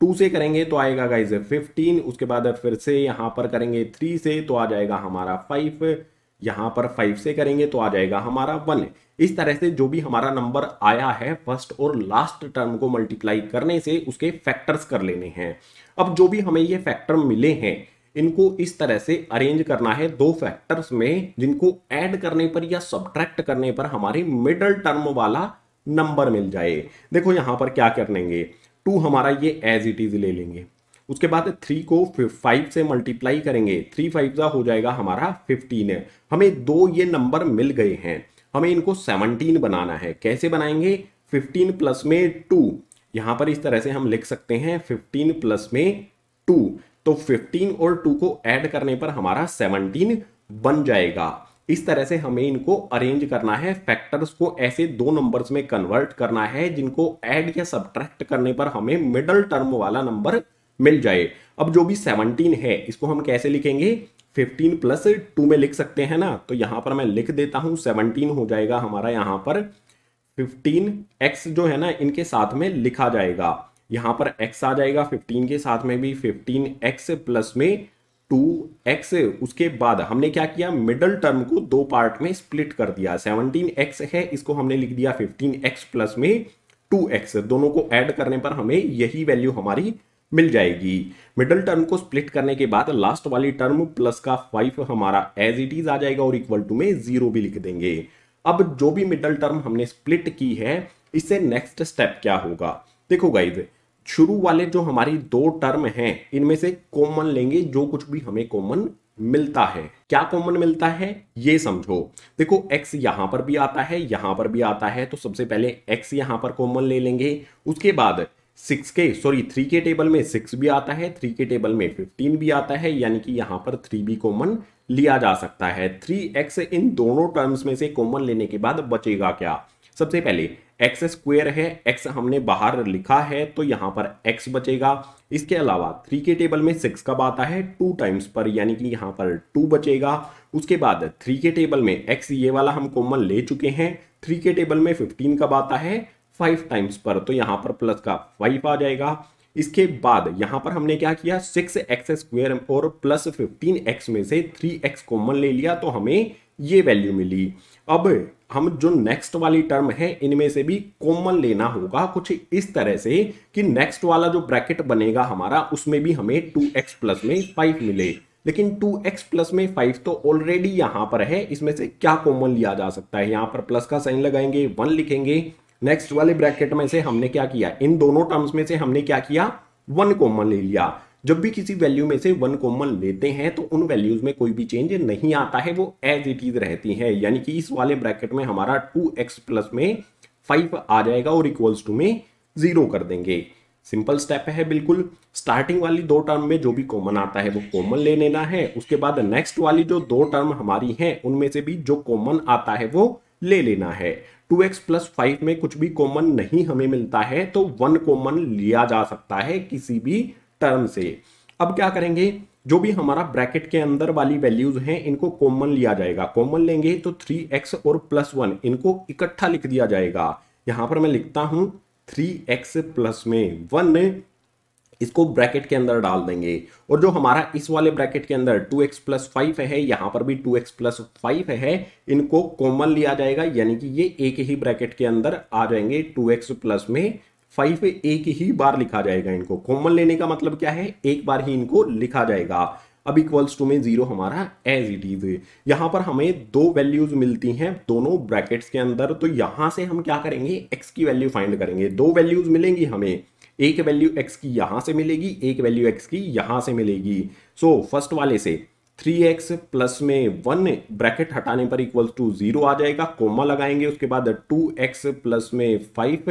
टू से करेंगे तो आएगा गाइज फिफ्टीन उसके बाद फिर से यहाँ पर करेंगे थ्री से तो आ जाएगा हमारा फाइव यहाँ पर फाइव से करेंगे तो आ जाएगा हमारा वन इस तरह से जो भी हमारा नंबर आया है फर्स्ट और लास्ट टर्म को मल्टीप्लाई करने से उसके फैक्टर्स कर लेने हैं अब जो भी हमें ये फैक्टर मिले हैं इनको इस तरह से अरेंज करना है दो फैक्टर्स में जिनको ऐड करने पर या सब्ट्रैक्ट करने पर हमारे मिडल टर्म वाला नंबर मिल जाए देखो यहां पर क्या कर लेंगे टू हमारा ये एज इट इज ले लेंगे उसके बाद थ्री को फाइव से मल्टीप्लाई करेंगे थ्री फाइव का हो जाएगा हमारा फिफ्टीन हमें दो ये नंबर मिल गए हैं हमें इनको सेवनटीन बनाना है कैसे बनाएंगे फिफ्टीन प्लस में टू यहां पर इस तरह से हम लिख सकते हैं फिफ्टीन प्लस में टू तो 15 और 2 को ऐड करने पर हमारा 17 बन जाएगा इस तरह से हमें इनको अरेंज करना है फैक्टर्स को ऐसे दो नंबर्स में कन्वर्ट करना है जिनको ऐड या सब्ट्रैक्ट करने पर हमें मिडल टर्म वाला नंबर मिल जाए अब जो भी 17 है इसको हम कैसे लिखेंगे 15 प्लस टू में लिख सकते हैं ना तो यहाँ पर मैं लिख देता हूँ 17 हो जाएगा हमारा यहाँ पर 15 एक्स जो है ना इनके साथ में लिखा जाएगा यहां पर x आ जाएगा 15 के साथ में भी 15x प्लस में 2x उसके बाद हमने क्या किया मिडल टर्म को दो पार्ट में स्प्लिट कर दिया 17x है इसको हमने लिख दिया 15x प्लस में 2x दोनों को ऐड करने पर हमें यही वैल्यू हमारी मिल जाएगी मिडल टर्म को स्प्लिट करने के बाद लास्ट वाली टर्म प्लस का फाइव हमारा एज इट इज आ जाएगा और इक्वल टू में जीरो भी लिख देंगे अब जो भी मिडल टर्म हमने स्प्लिट की है इससे नेक्स्ट स्टेप क्या होगा देखो गाइज शुरू वाले जो हमारी दो टर्म हैं इनमें से कॉमन लेंगे जो कुछ भी हमें कॉमन मिलता है क्या कॉमन मिलता है ये समझो देखो x यहां पर भी आता है यहां पर भी आता है तो सबसे पहले x यहां पर कॉमन ले लेंगे उसके बाद सिक्स के सॉरी थ्री के टेबल में सिक्स भी आता है थ्री के टेबल में फिफ्टीन भी आता है यानी कि यहां पर थ्री भी कॉमन लिया जा सकता है थ्री एक्स इन दोनों टर्म्स में से कॉमन लेने के बाद बचेगा क्या सबसे पहले एक्स स्क्वेयर है एक्स हमने बाहर लिखा है तो यहाँ पर एक्स बचेगा इसके अलावा थ्री के टेबल में सिक्स कब आता है टू टाइम्स पर यानी कि यहाँ पर टू बचेगा उसके बाद थ्री के टेबल में एक्स ये वाला हम कॉमन ले चुके हैं थ्री के टेबल में फिफ्टीन कब आता है फाइव टाइम्स पर तो यहाँ पर प्लस का फाइव आ जाएगा इसके बाद यहां पर हमने क्या किया सिक्स एक्स स्क्वेयर और प्लस फिफ्टीन एक्स में से थ्री एक्स कॉमन ले लिया तो हमें ये वैल्यू मिली अब हम जो नेक्स्ट वाली टर्म है इनमें से भी कॉमन लेना होगा कुछ इस तरह से कि नेक्स्ट वाला जो ब्रैकेट बनेगा हमारा उसमें भी हमें टू एक्स प्लस में फाइव मिले लेकिन टू एक्स प्लस में फाइव तो ऑलरेडी यहां पर है इसमें से क्या कॉमन लिया जा सकता है यहां पर प्लस का साइन लगाएंगे वन लिखेंगे नेक्स्ट वाले ब्रैकेट में से हमने क्या किया इन दोनों टर्म्स में से हमने क्या किया वन कॉमन ले लिया जब भी किसी वैल्यू में से वन कॉमन लेते हैं तो उन वैल्यूज में कोई भी चेंज नहीं आता है वो एज इट इज रहती है यानी कि इस वाले ब्रैकेट में हमारा टू एक्स प्लस में फाइव आ जाएगा और इक्वल्स टू में जीरो कर देंगे सिंपल स्टेप है बिल्कुल स्टार्टिंग वाली दो टर्म में जो भी कॉमन आता है वो कॉमन ले लेना है उसके बाद नेक्स्ट वाली जो दो टर्म हमारी हैं उनमें से भी जो कॉमन आता है वो ले लेना है टू एक्स प्लस फाइव में कुछ भी कॉमन नहीं हमें मिलता है तो वन कॉमन लिया जा सकता है किसी भी टर्म से अब क्या करेंगे जो भी हमारा ब्रैकेट के अंदर वाली वैल्यूज हैं इनको कॉमन लिया जाएगा कॉमन लेंगे तो थ्री एक्स और प्लस वन इनको इकट्ठा लिख दिया जाएगा यहां पर मैं लिखता हूं थ्री एक्स प्लस में वन इसको ब्रैकेट के अंदर डाल देंगे और जो हमारा इस वाले ब्रैकेट के अंदर 2x एक्स प्लस फाइव है यहाँ पर भी 2x एक्स प्लस फाइव है इनको कॉमन लिया जाएगा यानी कि ये एक ही ब्रैकेट के अंदर आ जाएंगे 2x एक्स प्लस में फाइव एक ही बार लिखा जाएगा इनको कॉमन लेने का मतलब क्या है एक बार ही इनको लिखा जाएगा अब इक्वल्स टू में जीरो हमारा एज इट इज यहां पर हमें दो वैल्यूज मिलती हैं दोनों ब्रैकेट्स के अंदर तो यहां से हम क्या करेंगे एक्स की वैल्यू फाइंड करेंगे दो वैल्यूज मिलेंगी हमें एक वैल्यू एक्स की यहां से मिलेगी एक वैल्यू एक्स की यहां से मिलेगी सो so, फर्स्ट वाले से थ्री एक्स प्लस में वन ब्रैकेट हटाने पर इक्वल्स टू जीरो आ जाएगा कोमा लगाएंगे उसके बाद टू एक्स प्लस में फाइव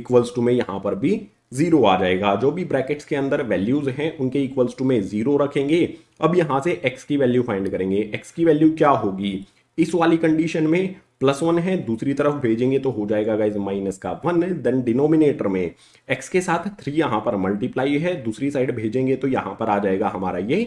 इक्वल्स टू में यहां पर भी जीरो आ जाएगा जो भी ब्रैकेट्स के अंदर वैल्यूज हैं उनके इक्वल्स टू में जीरो रखेंगे अब यहां से एक्स की वैल्यू फाइंड करेंगे एक्स की वैल्यू क्या होगी इस वाली कंडीशन में प्लस वन है दूसरी तरफ भेजेंगे तो हो जाएगा गाइज माइनस का वन देन डिनोमिनेटर में एक्स के साथ थ्री यहां पर मल्टीप्लाई है दूसरी साइड भेजेंगे तो यहां पर आ जाएगा हमारा ये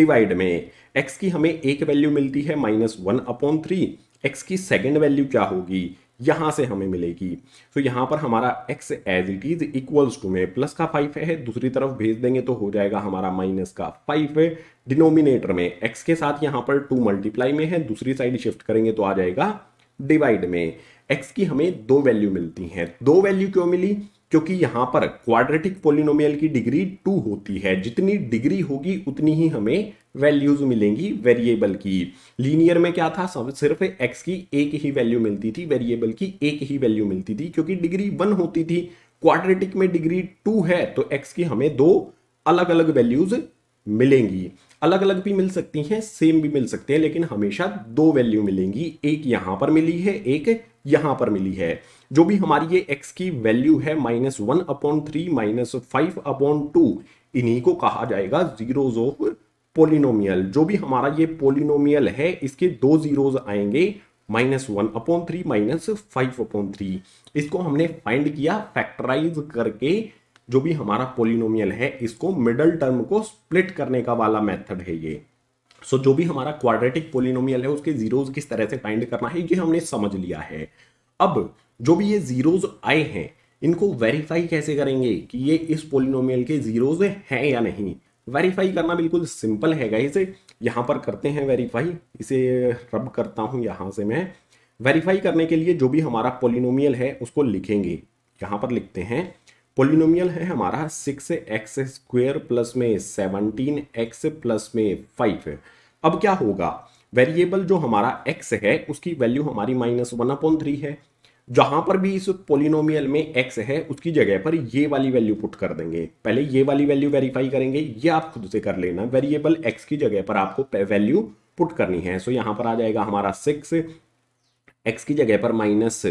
डिवाइड में एक्स की हमें एक वैल्यू मिलती है minus one upon three x की सेकेंड वैल्यू क्या होगी यहां से हमें मिलेगी तो यहां पर हमारा x as it is equals to में प्लस का फाइव है दूसरी तरफ भेज देंगे तो हो जाएगा हमारा माइनस का फाइव डिनोमिनेटर में x के साथ यहां पर टू मल्टीप्लाई में है दूसरी साइड शिफ्ट करेंगे तो आ जाएगा डिवाइड में x की हमें दो वैल्यू मिलती हैं दो वैल्यू क्यों मिली क्योंकि यहाँ पर क्वाड्रेटिक पोलिनोमियल की डिग्री टू होती है जितनी डिग्री होगी उतनी ही हमें वैल्यूज मिलेंगी वेरिएबल की लीनियर में क्या था सिर्फ एक्स की एक ही वैल्यू मिलती थी वेरिएबल की एक ही वैल्यू मिलती थी क्योंकि डिग्री वन होती थी क्वाड्रेटिक में डिग्री टू है तो एक्स की हमें दो अलग अलग वैल्यूज मिलेंगी अलग अलग भी मिल सकती हैं सेम भी मिल सकते हैं लेकिन हमेशा दो वैल्यू मिलेंगी एक यहाँ पर मिली है एक यहाँ पर मिली है जो भी हमारी ये एक्स की वैल्यू है minus one upon three minus five upon two इन्हीं को कहा जाएगा जीरोज ऑफ पोलिनोमियल जो भी हमारा ये पोलिनोमियल है इसके दो जीरोज आएंगे minus one upon three minus five upon three इसको हमने फाइंड किया फैक्टराइज करके जो भी हमारा पोलिनोमियल है इसको मिडल टर्म को स्प्लिट करने का वाला मेथड है ये सो so, जो भी हमारा क्वाड्रेटिक पोलिनोमियल है उसके जीरोज किस तरह से फाइंड करना है ये हमने समझ लिया है अब जो भी ये ज़ीरोज़ आए हैं इनको वेरीफाई कैसे करेंगे कि ये इस पोलिनोमियल के ज़ीरोज़ हैं या नहीं वेरीफाई करना बिल्कुल सिंपल है इसे यहाँ पर करते हैं वेरीफाई इसे रब करता हूँ यहाँ से मैं वेरीफाई करने के लिए जो भी हमारा पोलिनोमियल है उसको लिखेंगे यहाँ पर लिखते हैं पोलिनोमियल है हमारा सिक्स एक्स स्क्वेयर प्लस में सेवनटीन एक्स प्लस में फाइव अब क्या होगा वेरिएबल जो हमारा एक्स है उसकी वैल्यू हमारी माइनस वन अपॉन थ्री है जहां पर भी इस पोलिनोमियल में एक्स है उसकी जगह पर ये वाली वैल्यू पुट कर देंगे पहले ये वाली वैल्यू वेरीफाई करेंगे ये आप खुद से कर लेना वेरिएबल एक्स की जगह पर आपको वैल्यू पुट करनी है सो यहां पर आ जाएगा हमारा सिक्स एक्स की जगह पर माइनस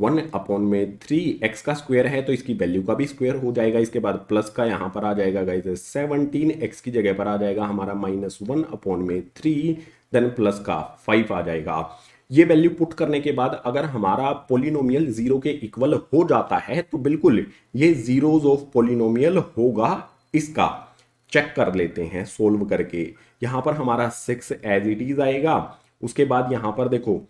वन अपॉन में थ्री एक्स का स्क्वायर है तो इसकी वैल्यू का भी स्क्वायर हो जाएगा इसके बाद प्लस का यहाँ पर आ जाएगा गाइज सेवनटीन एक्स की जगह पर आ जाएगा हमारा माइनस वन अपॉन में थ्री देन प्लस का फाइव आ जाएगा ये वैल्यू पुट करने के बाद अगर हमारा पोलिनोमियल जीरो के इक्वल हो जाता है तो बिल्कुल ये जीरोज ऑफ पोलिनोमियल होगा इसका चेक कर लेते हैं सोल्व करके यहाँ पर हमारा सिक्स एज इट इज आएगा उसके बाद यहां पर देखो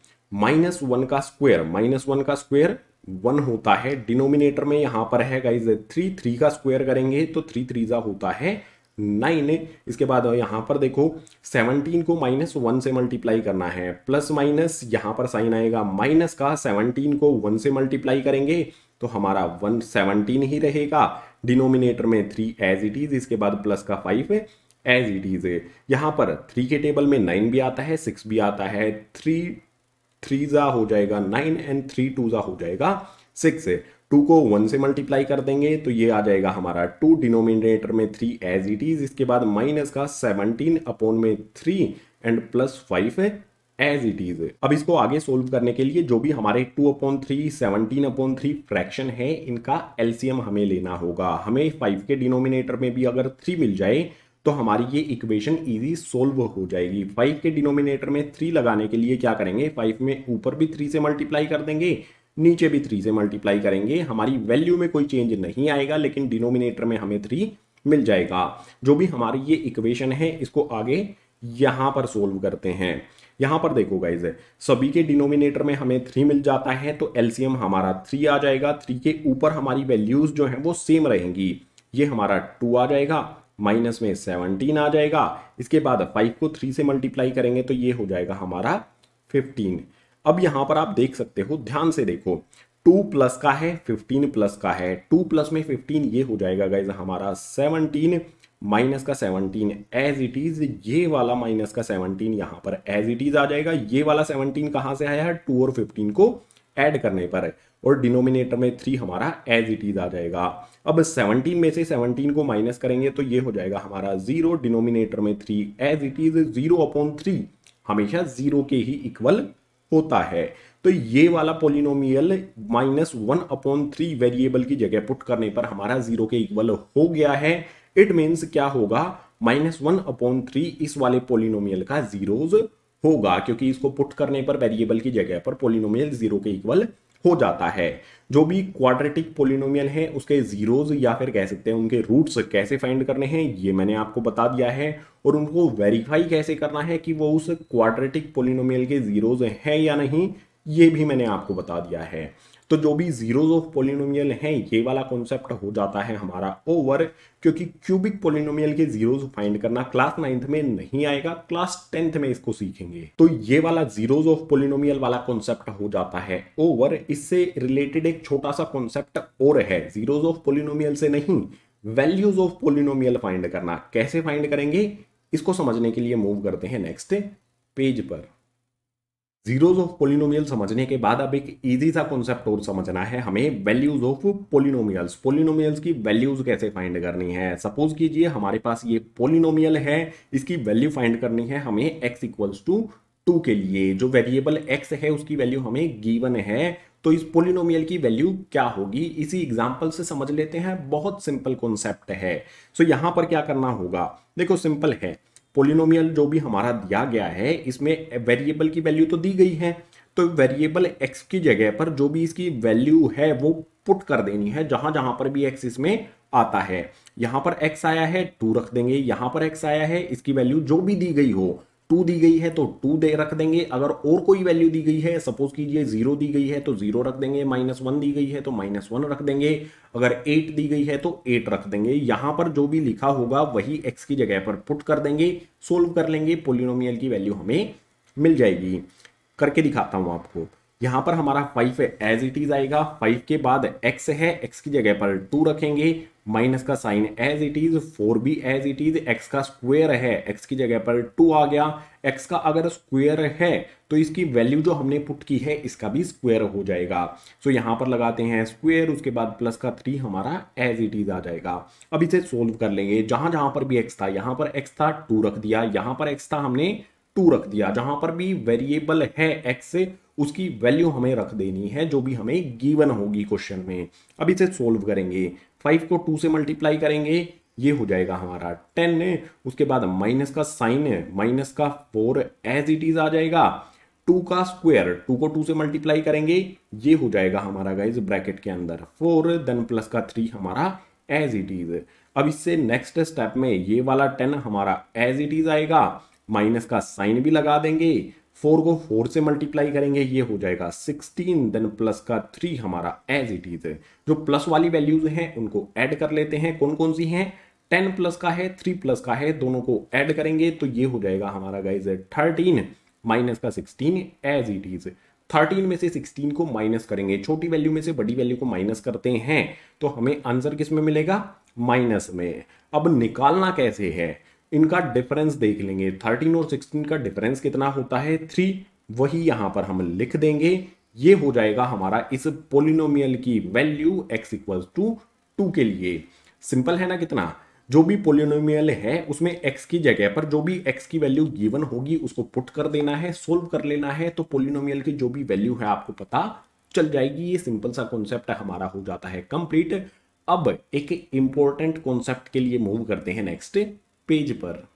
माइनस वन का स्क्वायर माइनस वन का स्क्वायर वन होता है डिनोमिनेटर में यहां पर है गाइज थ्री थ्री का स्क्वायर करेंगे तो थ्री थ्री जा होता है नाइन इसके बाद यहां पर देखो सेवनटीन को माइनस वन से मल्टीप्लाई करना है प्लस माइनस यहां पर साइन आएगा माइनस का सेवनटीन को वन से मल्टीप्लाई करेंगे तो हमारा वन सेवनटीन ही रहेगा डिनोमिनेटर में थ्री एज इट इज इसके बाद प्लस का फाइव एज इट इज यहां यहाँ पर थ्री के टेबल में नाइन भी आता है सिक्स भी आता है थ्री थ्री जा हो जाएगा नाइन एंड थ्री टू जा हो जाएगा सिक्स टू को वन से मल्टीप्लाई कर देंगे तो ये आ जाएगा हमारा टू डिनोमिनेटर में थ्री एज इट इज इसके बाद माइनस का सेवनटीन अपॉन में थ्री एंड प्लस फाइव है एज इट इज अब इसको आगे सोल्व करने के लिए जो भी हमारे two upon three seventeen upon three fraction है इनका एलसीएम हमें लेना होगा हमें फाइव के डिनोमिनेटर में भी अगर थ्री मिल जाए तो हमारी ये इक्वेशन इजी सोल्व हो जाएगी फाइव के डिनोमिनेटर में थ्री लगाने के लिए क्या करेंगे फाइव में ऊपर भी थ्री से मल्टीप्लाई कर देंगे नीचे भी थ्री से मल्टीप्लाई करेंगे हमारी वैल्यू में कोई चेंज नहीं आएगा लेकिन डिनोमिनेटर में हमें थ्री मिल जाएगा जो भी हमारी ये इक्वेशन है इसको आगे यहाँ पर सोल्व करते हैं यहाँ पर देखो गाइज सभी के डिनोमिनेटर में हमें थ्री मिल जाता है तो एलसीएम हमारा थ्री आ जाएगा थ्री के ऊपर हमारी वैल्यूज जो हैं वो सेम रहेंगी ये हमारा टू आ जाएगा माइनस में सेवनटीन आ जाएगा इसके बाद फाइव को थ्री से मल्टीप्लाई करेंगे तो ये हो जाएगा हमारा फिफ्टीन अब यहां पर आप देख सकते हो ध्यान से देखो टू प्लस का है फिफ्टीन प्लस का है टू प्लस में फिफ्टीन ये हो जाएगा गाइज हमारा सेवनटीन माइनस का सेवनटीन एज इट इज ये वाला माइनस का सेवनटीन यहां पर एज इट इज आ जाएगा ये वाला सेवनटीन कहां से आया है टू और फिफ्टीन को ऐड करने पर और डिनोमिनेटर में थ्री हमारा एज इट इज आ जाएगा अब 17 में से 17 को माइनस करेंगे तो ये हो जाएगा हमारा जीरो डिनोमिनेटर में three as it is zero upon three हमेशा जीरो के ही इक्वल होता है तो ये वाला polynomial minus one upon three variable की जगह पुट करने पर हमारा जीरो के इक्वल हो गया है इट मीन्स क्या होगा माइनस वन अपॉन थ्री इस वाले पोलिनोमियल का जीरोज होगा क्योंकि इसको पुट करने पर वेरिएबल की जगह पर पोलिनोमियल जीरो के इक्वल हो जाता है जो भी क्वाड्रेटिक पोलिनोमियल है उसके ज़ीरोज़ या फिर कह सकते हैं उनके रूट्स कैसे फाइंड करने हैं ये मैंने आपको बता दिया है और उनको वेरीफाई कैसे करना है कि वो उस क्वाड्रेटिक पोलिनोमियल के ज़ीरोज़ हैं या नहीं ये भी मैंने आपको बता दिया है तो जो भी जीरोज ऑफ पोलिनोमियल हैं ये वाला कॉन्सेप्ट हो जाता है हमारा ओवर क्योंकि क्यूबिक पोलिनोमियल के जीरोज फाइंड करना क्लास नाइन्थ में नहीं आएगा क्लास टेंथ में इसको सीखेंगे तो ये वाला जीरोज ऑफ पोलिनोमियल वाला कॉन्सेप्ट हो जाता है ओवर इससे रिलेटेड एक छोटा सा कॉन्सेप्ट और है जीरोज ऑफ पोलिनोमियल से नहीं वैल्यूज ऑफ पोलिनोमियल फाइंड करना कैसे फाइंड करेंगे इसको समझने के लिए मूव करते हैं नेक्स्ट पेज पर जीरोज ऑफ पोलिनोमियल समझने के बाद अब एक इजी सा कॉन्सेप्ट और समझना है हमें वैल्यूज ऑफ पोलिनोमियल्स पोलिनोमियल्स की वैल्यूज कैसे फाइंड करनी है सपोज कीजिए हमारे पास ये पोलिनोमियल है इसकी वैल्यू फाइंड करनी है हमें एक्स इक्वल्स टू टू के लिए जो वेरिएबल एक्स है उसकी वैल्यू हमें गीवन है तो इस पोलिनोमियल की वैल्यू क्या होगी इसी एग्जाम्पल से समझ लेते हैं बहुत सिंपल कॉन्सेप्ट है सो so, यहाँ पर क्या करना होगा देखो सिंपल है पोलिनोमियल जो भी हमारा दिया गया है इसमें वेरिएबल की वैल्यू तो दी गई है तो वेरिएबल एक्स की जगह पर जो भी इसकी वैल्यू है वो पुट कर देनी है जहां जहां पर भी एक्स इसमें आता है यहां पर एक्स आया है टू रख देंगे यहां पर एक्स आया है इसकी वैल्यू जो भी दी गई हो टू दी गई है तो टू दे रख देंगे अगर और कोई वैल्यू दी गई है सपोज कीजिए जीरो दी गई है तो जीरो रख देंगे माइनस वन दी गई है तो माइनस वन रख देंगे अगर एट दी गई है तो एट रख देंगे यहां पर जो भी लिखा होगा वही एक्स की जगह पर पुट कर देंगे सोल्व कर लेंगे पोलिनोमियल की वैल्यू हमें मिल जाएगी करके दिखाता हूं आपको यहां पर हमारा फाइव एज इट इज आएगा फाइव के बाद एक्स है एक्स की जगह पर टू रखेंगे माइनस का sign as it is four B as it is x का स्क्वेयर है एक्स की जगह पर टू आ गया एक्स का अगर स्क्वेयर है तो इसकी वैल्यू जो हमने पुट की है इसका भी स्क्वेयर हो जाएगा सो so, यहाँ पर लगाते हैं स्क्वेयर उसके बाद प्लस का थ्री हमारा एज इट इज आ जाएगा अब इसे सोल्व कर लेंगे जहां जहां पर भी एक्स था यहाँ पर एक्स था टू रख दिया यहाँ पर एक्स था हमने टू रख दिया जहां पर भी वेरिएबल है एक्स उसकी वैल्यू हमें रख देनी है जो भी हमें गिवन होगी क्वेश्चन में अब इसे सोल्व करेंगे फाइव को टू से मल्टीप्लाई करेंगे ये हो जाएगा हमारा टेन उसके बाद माइनस का साइन है माइनस का फोर एज इट इज आ जाएगा टू का स्क्वायर टू को टू से मल्टीप्लाई करेंगे ये हो जाएगा हमारा गाइज ब्रैकेट के अंदर फोर देन प्लस का थ्री हमारा एज इट इज अब इससे नेक्स्ट स्टेप में ये वाला टेन हमारा एज इट इज आएगा माइनस का साइन भी लगा देंगे फोर को फोर से मल्टीप्लाई करेंगे ये हो जाएगा सिक्सटीन देन प्लस का थ्री हमारा एज इट इज है जो प्लस वाली वैल्यूज हैं उनको ऐड कर लेते हैं कौन कौन सी हैं टेन प्लस का है थ्री प्लस का है दोनों को ऐड करेंगे तो ये हो जाएगा हमारा गाइज थर्टीन माइनस का sixteen as it is thirteen में से सिक्सटीन को माइनस करेंगे छोटी वैल्यू में से बड़ी वैल्यू को माइनस करते हैं तो हमें आंसर किस में मिलेगा माइनस में अब निकालना कैसे है इनका डिफरेंस देख लेंगे थर्टीन और सिक्सटीन का डिफरेंस कितना होता है थ्री वही यहाँ पर हम लिख देंगे ये हो जाएगा हमारा इस पोलिनोमियल की value x equal to two के लिए सिंपल है ना कितना जो भी पोलिनोमियल है उसमें x की जगह पर जो भी x की वैल्यू गिवन होगी उसको पुट कर देना है सोल्व कर लेना है तो पोलिनोमियल की जो भी वैल्यू है आपको पता चल जाएगी ये सिंपल सा कॉन्सेप्ट हमारा हो जाता है कंप्लीट अब एक इंपॉर्टेंट कॉन्सेप्ट के लिए मूव करते हैं नेक्स्ट पेज पर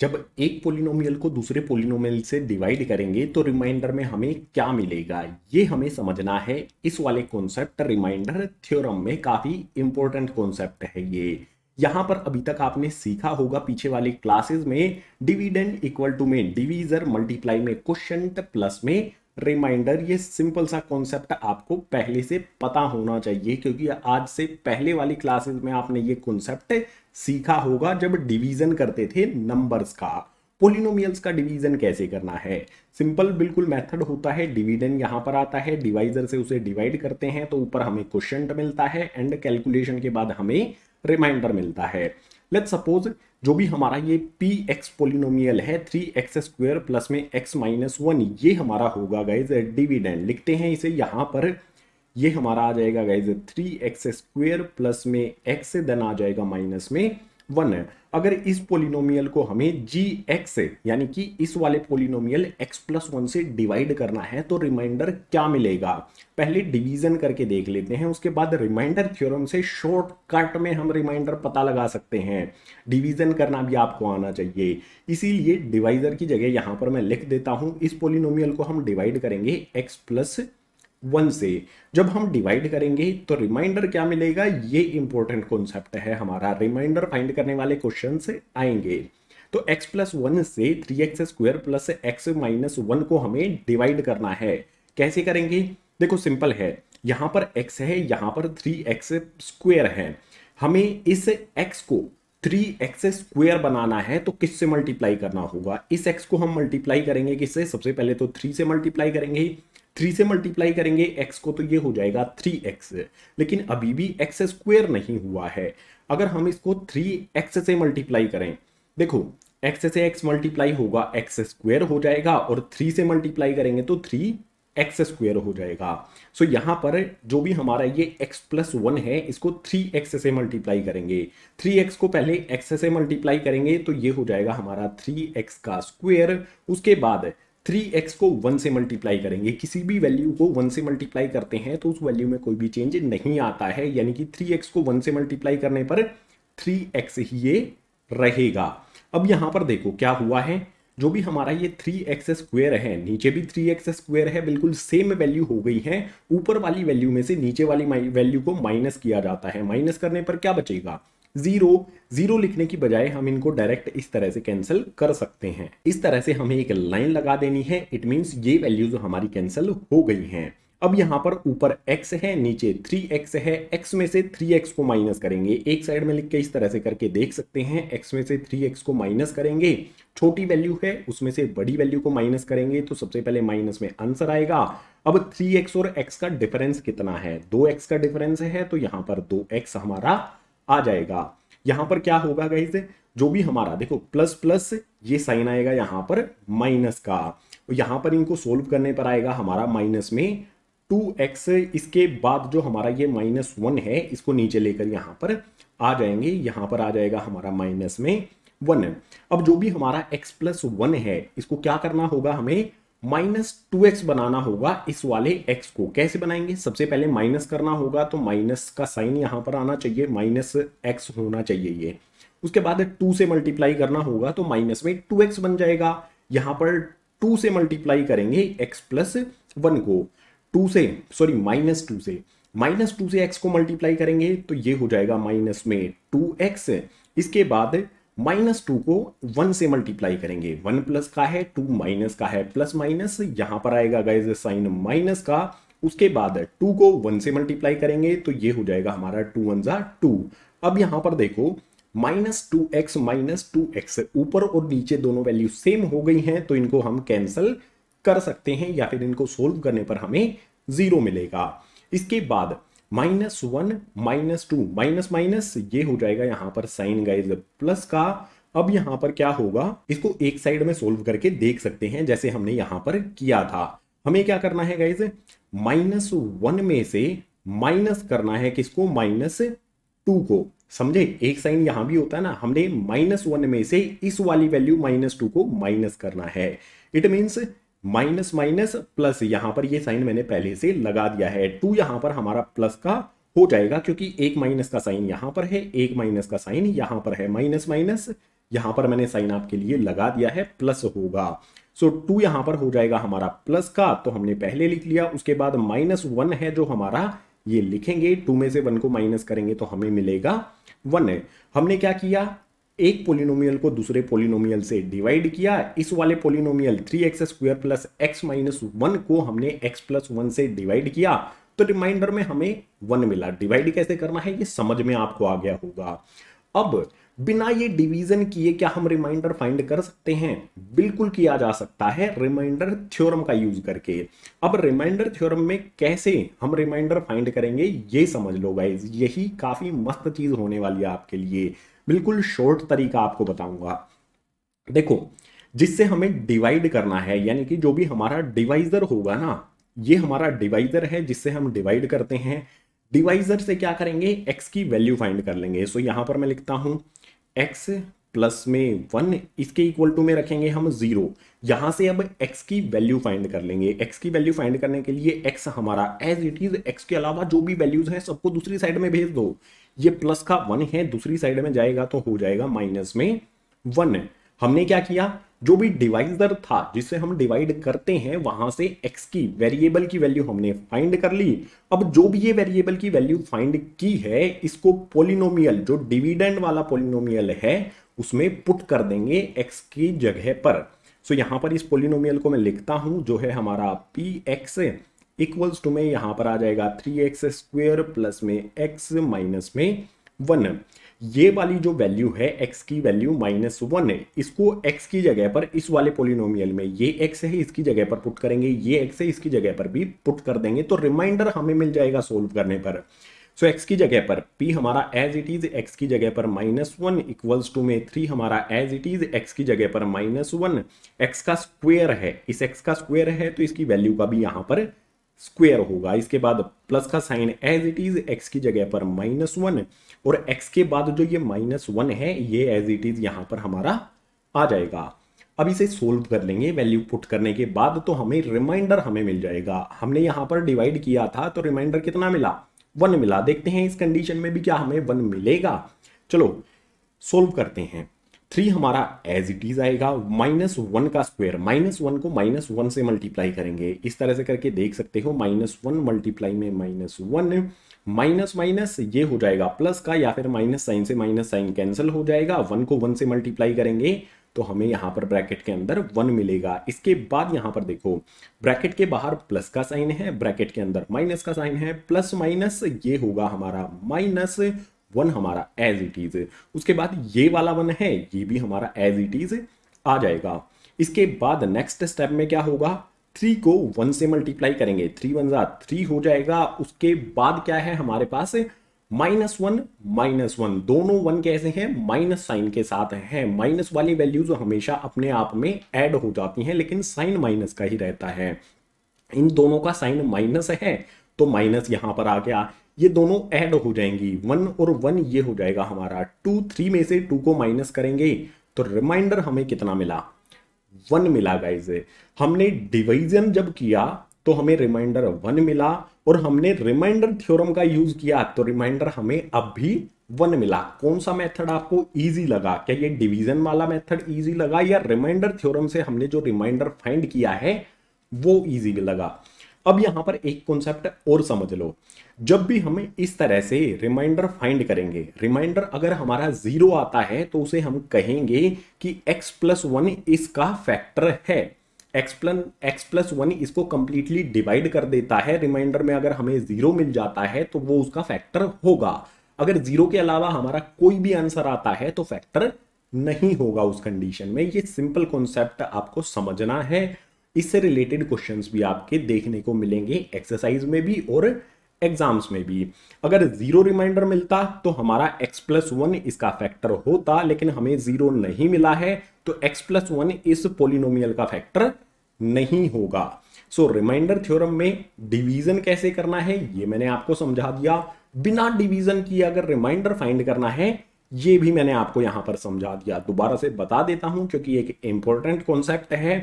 जब एक पोलिनोमियल को दूसरे पोलिनोमियल से डिवाइड करेंगे तो रिमाइंडर में हमें क्या मिलेगा ये हमें समझना है इस वाले कॉन्सेप्ट रिमाइंडर थ्योरम में काफ़ी इंपॉर्टेंट कॉन्सेप्ट है ये यहां पर अभी तक आपने सीखा होगा पीछे वाले क्लासेस में डिविडेंड इक्वल टू में डिवीजर मल्टीप्लाई में क्वेश्चन प्लस में रिमाइंडर ये सिंपल सा कॉन्सेप्ट आपको पहले से पता होना चाहिए क्योंकि आज से पहले वाली क्लासेस में आपने ये कॉन्सेप्ट सीखा होगा जब डिवीजन करते थे नंबर्स का पोलिनोमियल्स का डिवीजन कैसे करना है सिंपल बिल्कुल मेथड होता है डिविडेंड यहाँ पर आता है डिवाइजर से उसे डिवाइड करते हैं तो ऊपर हमें क्वेश्चन मिलता है एंड कैलकुलेशन के बाद हमें रिमाइंडर मिलता है लेट सपोज जो भी हमारा ये पी एक्स पोलिनोमियल है थ्री एक्स स्क्वेयर प्लस में एक्स माइनस वन ये हमारा होगा गाइज डिविडेंड लिखते हैं इसे यहाँ पर ये हमारा आ जाएगा guys three x square plus में एक्स देन आ जाएगा माइनस में वन है अगर इस पोलिनोमियल को हमें जी एक्स यानी कि इस वाले पोलिनोमियल एक्स प्लस वन से डिवाइड करना है तो रिमाइंडर क्या मिलेगा पहले डिवीजन करके देख लेते हैं उसके बाद रिमाइंडर थ्योरम से शॉर्टकट में हम रिमाइंडर पता लगा सकते हैं डिवीजन करना भी आपको आना चाहिए इसीलिए डिवाइजर की जगह यहां पर मैं लिख देता हूं इस पोलिनोमियल को हम डिवाइड करेंगे एक्स प्लस वन से जब हम डिवाइड करेंगे तो रिमाइंडर क्या मिलेगा ये इंपॉर्टेंट कॉन्सेप्ट है हमारा रिमाइंडर फाइंड करने वाले क्वेश्चन आएंगे तो x प्लस वन से three x square plus x minus one को हमें डिवाइड करना है कैसे करेंगे देखो सिंपल है यहां पर x है यहां पर थ्री एक्स स्क्वेयर है हमें इस x को थ्री एक्स स्क्वेयर बनाना है तो किससे मल्टीप्लाई करना होगा इस x को हम मल्टीप्लाई करेंगे किससे सबसे पहले तो थ्री से मल्टीप्लाई करेंगे थ्री से मल्टीप्लाई करेंगे एक्स को तो ये हो जाएगा थ्री एक्स लेकिन अभी भी एक्स स्क्वेयर नहीं हुआ है अगर हम इसको थ्री एक्स से मल्टीप्लाई करें देखो एक्स से एक्स मल्टीप्लाई होगा एक्स स्क्वेयर हो जाएगा और थ्री से मल्टीप्लाई करेंगे तो थ्री एक्स स्क्वेयर हो जाएगा सो so, यहाँ पर जो भी हमारा ये एक्स प्लस वन है इसको थ्री एक्स से मल्टीप्लाई करेंगे थ्री एक्स को पहले एक्स से मल्टीप्लाई करेंगे तो ये हो जाएगा हमारा थ्री एक्स का स्क्वेयर उसके बाद थ्री एक्स को वन से मल्टीप्लाई करेंगे किसी भी वैल्यू को वन से मल्टीप्लाई करते हैं तो उस वैल्यू में कोई भी चेंज नहीं आता है यानी कि थ्री एक्स को वन से मल्टीप्लाई करने पर थ्री एक्स ही ये रहेगा अब यहां पर देखो क्या हुआ है जो भी हमारा ये थ्री एक्स स्क्वेयर है नीचे भी थ्री एक्स स्क्वेयर है बिल्कुल सेम वैल्यू हो गई है ऊपर वाली वैल्यू में से नीचे वाली वैल्यू को माइनस किया जाता है माइनस करने पर क्या बचेगा ज़ीरो ज़ीरो लिखने की बजाय हम इनको डायरेक्ट इस तरह से कैंसिल कर सकते हैं इस तरह से हमें एक लाइन लगा देनी है इट मीन्स ये वैल्यूज हमारी कैंसिल हो गई हैं अब यहाँ पर ऊपर x है नीचे 3x है x में से 3x को माइनस करेंगे एक साइड में लिख के इस तरह से करके देख सकते हैं x में से 3x को माइनस करेंगे छोटी वैल्यू है उसमें से बड़ी वैल्यू को माइनस करेंगे तो सबसे पहले माइनस में आंसर आएगा अब 3x और x का डिफरेंस कितना है 2x का डिफरेंस है तो यहाँ पर 2x हमारा आ जाएगा यहां पर क्या होगा गाइज जो भी हमारा देखो प्लस प्लस ये साइन आएगा यहां पर माइनस का तो यहां पर इनको सोल्व करने पर आएगा हमारा माइनस में टू एक्स इसके बाद जो हमारा ये माइनस वन है इसको नीचे लेकर यहां पर आ जाएंगे यहां पर आ जाएगा हमारा माइनस में वन अब जो भी हमारा एक्स प्लस वन है इसको क्या करना होगा हमें माइनस टू एक्स बनाना होगा इस वाले एक्स को कैसे बनाएंगे सबसे पहले माइनस करना होगा तो माइनस का साइन यहां पर आना चाहिए माइनस एक्स होना चाहिए ये उसके बाद टू से मल्टीप्लाई करना होगा तो माइनस में टू एक्स बन जाएगा यहां पर टू से मल्टीप्लाई करेंगे एक्स प्लस वन को टू से सॉरी माइनस टू से माइनस टू से एक्स को मल्टीप्लाई करेंगे तो ये हो जाएगा माइनस में टू एक्स इसके बाद माइनस टू को वन से मल्टीप्लाई करेंगे वन प्लस का है टू माइनस का है प्लस माइनस यहां पर आएगा गाइज साइन माइनस का उसके बाद टू को वन से मल्टीप्लाई करेंगे तो ये हो जाएगा हमारा टू वन जा टू अब यहां पर देखो minus two x minus two x ऊपर और नीचे दोनों वैल्यू सेम हो गई हैं तो इनको हम कैंसिल कर सकते हैं या फिर इनको सोल्व करने पर हमें जीरो मिलेगा इसके बाद minus one minus two minus minus ये हो जाएगा यहां पर साइन गाइज प्लस का अब यहां पर क्या होगा इसको एक साइड में सोल्व करके देख सकते हैं जैसे हमने यहां पर किया था हमें क्या करना है गाइज माइनस वन में से माइनस करना है किसको माइनस टू को समझे एक साइन यहां भी होता है ना हमने माइनस वन में से इस वाली वैल्यू माइनस टू को माइनस करना है it means minus minus plus यहां पर ये साइन मैंने पहले से लगा दिया है टू यहां पर हमारा प्लस का हो जाएगा क्योंकि एक माइनस का साइन यहां पर है एक माइनस का साइन यहां पर है माइनस माइनस यहां पर मैंने साइन आपके लिए लगा दिया है प्लस होगा सो so, टू यहां पर हो जाएगा हमारा प्लस का तो हमने पहले लिख लिया उसके बाद माइनस वन है जो हमारा ये लिखेंगे टू में से वन को माइनस करेंगे तो हमें मिलेगा वन है हमने क्या किया एक पोलिनोमियल को दूसरे पोलिनोमियल से डिवाइड किया इस वाले polynomial three x square plus x minus one को हमने एक्स प्लस वन से डिवाइड किया तो रिमाइंडर में हमें वन मिला डिवाइड कैसे करना है ये समझ में आपको आ गया होगा अब बिना ये डिवीजन किए क्या हम रिमाइंडर फाइंड कर सकते हैं बिल्कुल किया जा सकता है रिमाइंडर थ्योरम का यूज करके अब रिमाइंडर थ्योरम में कैसे हम रिमाइंडर फाइंड करेंगे ये समझ लो गाइज यही काफी मस्त चीज होने वाली है आपके लिए बिल्कुल शॉर्ट तरीका आपको बताऊंगा देखो जिससे हमें डिवाइड करना है यानी कि जो भी हमारा डिवाइजर होगा ना ये हमारा डिवाइजर है जिससे हम डिवाइड करते हैं डिवाइजर से क्या करेंगे एक्स की वैल्यू फाइंड कर लेंगे सो so, पर मैं लिखता हूं एक्स प्लस में वन इसके इक्वल टू में रखेंगे हम जीरो यहां से अब एक्स की वैल्यू फाइंड कर लेंगे एक्स की वैल्यू फाइंड करने के लिए एक्स हमारा एज इट इज एक्स के अलावा जो भी वैल्यूज हैं सबको दूसरी साइड में भेज दो ये प्लस का वन है दूसरी साइड में जाएगा तो हो जाएगा माइनस में वन हमने क्या किया जो भी डिवाइजर था जिसे हम डिवाइड करते हैं वहां से x की वेरिएबल की वैल्यू हमने फाइंड कर ली अब जो भी ये वेरिएबल की वैल्यू फाइंड की है इसको पोलिनोमियल जो डिविडेंड वाला पोलिनोमियल है उसमें पुट कर देंगे x की जगह पर सो यहां पर इस पोलिनोमियल को मैं लिखता हूं जो है हमारा पी एक्स इक्वल्स टू में यहां पर आ जाएगा थ्री एक्स स्क्वेयर प्लस में एक्स माइनस में वन ये वाली जो वैल्यू है एक्स की वैल्यू माइनस वन है इसको एक्स की जगह पर इस वाले पोलिनोमियल में ये एक्स है इसकी जगह पर पुट करेंगे ये एक्स है इसकी जगह पर भी पुट कर देंगे तो रिमाइंडर हमें मिल जाएगा सोल्व करने पर सो so, एक्स की जगह पर पी हमारा एज इट इज एक्स की जगह पर माइनस वन इक्वल्स टू में थ्री हमारा एज इट इज एक्स की जगह पर माइनस वन एक्स का स्क्वेयर है इस एक्स का स्क्वेयर है तो इसकी वैल्यू का भी यहां पर स्क्वेयर होगा इसके बाद प्लस का sign as it is x की जगह पर माइनस वन और एक्स के बाद जो ये माइनस वन है ये एज इट इज यहां पर हमारा आ जाएगा अब इसे सोल्व कर लेंगे वैल्यू पुट करने के बाद तो हमें रिमाइंडर हमें मिल जाएगा हमने यहां पर डिवाइड किया था तो रिमाइंडर कितना मिला वन मिला देखते हैं इस कंडीशन में भी क्या हमें वन मिलेगा चलो सोल्व करते हैं थ्री हमारा एज इट इज आएगा माइनस वन का स्क्वायर माइनस वन को माइनस वन से मल्टीप्लाई करेंगे इस तरह से करके देख सकते हो माइनस वन मल्टीप्लाई में माइनस वन माइनस माइनस ये हो जाएगा प्लस का या फिर माइनस साइन से माइनस साइन कैंसिल हो जाएगा वन को वन से मल्टीप्लाई करेंगे तो हमें यहाँ पर ब्रैकेट के अंदर वन मिलेगा इसके बाद यहाँ पर देखो ब्रैकेट के बाहर प्लस का साइन है ब्रैकेट के अंदर माइनस का साइन है प्लस माइनस ये होगा हमारा माइनस वन हमारा एज इट इज़ उसके बाद ये वाला वन है ये भी हमारा एज इट इज़ आ जाएगा इसके बाद नेक्स्ट स्टेप में क्या होगा थ्री को वन से मल्टीप्लाई करेंगे थ्री वन ज़ा थ्री हो जाएगा उसके बाद क्या है हमारे पास माइनस वन माइनस वन दोनों वन कैसे हैं माइनस साइन के साथ हैं माइनस वाली वैल्यूज हमेशा अपने आप में ऐड हो जाती हैं लेकिन साइन माइनस का ही रहता है इन दोनों का साइन माइनस है तो माइनस यहां पर आ गया ये दोनों ऐड हो जाएंगी वन और वन ये हो जाएगा हमारा टू थ्री में से टू को माइनस करेंगे तो रिमाइंडर हमें कितना मिला वन मिला गाइज हमने डिवीजन जब किया तो हमें रिमाइंडर वन मिला और हमने रिमाइंडर थ्योरम का यूज किया तो रिमाइंडर हमें अब भी वन मिला कौन सा मेथड आपको इजी लगा क्या ये डिवीजन वाला मेथड इजी लगा या रिमाइंडर थ्योरम से हमने जो रिमाइंडर फाइंड किया है वो इजी लगा अब यहां पर एक कॉन्सेप्ट और समझ लो जब भी हमें इस तरह से रिमाइंडर फाइंड करेंगे रिमाइंडर अगर हमारा जीरो आता है तो उसे हम कहेंगे कि x प्लस वन इसका फैक्टर है x plus x plus one इसको कंप्लीटली डिवाइड कर देता है रिमाइंडर में अगर हमें जीरो मिल जाता है तो वो उसका फैक्टर होगा अगर जीरो के अलावा हमारा कोई भी आंसर आता है तो फैक्टर नहीं होगा उस कंडीशन में ये सिंपल कॉन्सेप्ट आपको समझना है इससे रिलेटेड क्वेश्चंस भी आपके देखने को मिलेंगे एक्सरसाइज में भी और एग्जाम्स में भी अगर जीरो रिमाइंडर मिलता तो हमारा x प्लस वन इसका फैक्टर होता लेकिन हमें जीरो नहीं मिला है तो x प्लस वन इस पोलिनोमियल का फैक्टर नहीं होगा सो रिमाइंडर थ्योरम में डिवीजन कैसे करना है ये मैंने आपको समझा दिया बिना डिवीजन किए अगर रिमाइंडर फाइंड करना है ये भी मैंने आपको यहां पर समझा दिया दोबारा से बता देता हूं क्योंकि एक इंपॉर्टेंट कॉन्सेप्ट है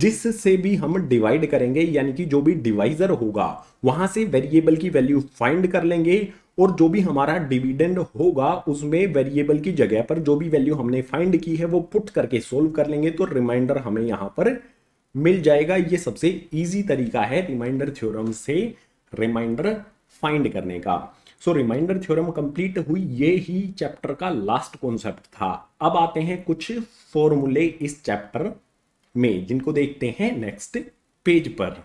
जिससे भी हम डिवाइड करेंगे यानी कि जो भी डिवाइजर होगा वहां से वेरिएबल की वैल्यू फाइंड कर लेंगे और जो भी हमारा डिविडेंड होगा उसमें वेरिएबल की जगह पर जो भी वैल्यू हमने फाइंड की है वो पुट करके सोल्व कर लेंगे तो रिमाइंडर हमें यहां पर मिल जाएगा ये सबसे ईजी तरीका है रिमाइंडर थ्योरम से रिमाइंडर फाइंड करने का सो रिमाइंडर थ्योरम कंप्लीट हुई ये ही चैप्टर का लास्ट कॉन्सेप्ट था अब आते हैं कुछ फॉर्मूले इस चैप्टर में जिनको देखते हैं नेक्स्ट पेज पर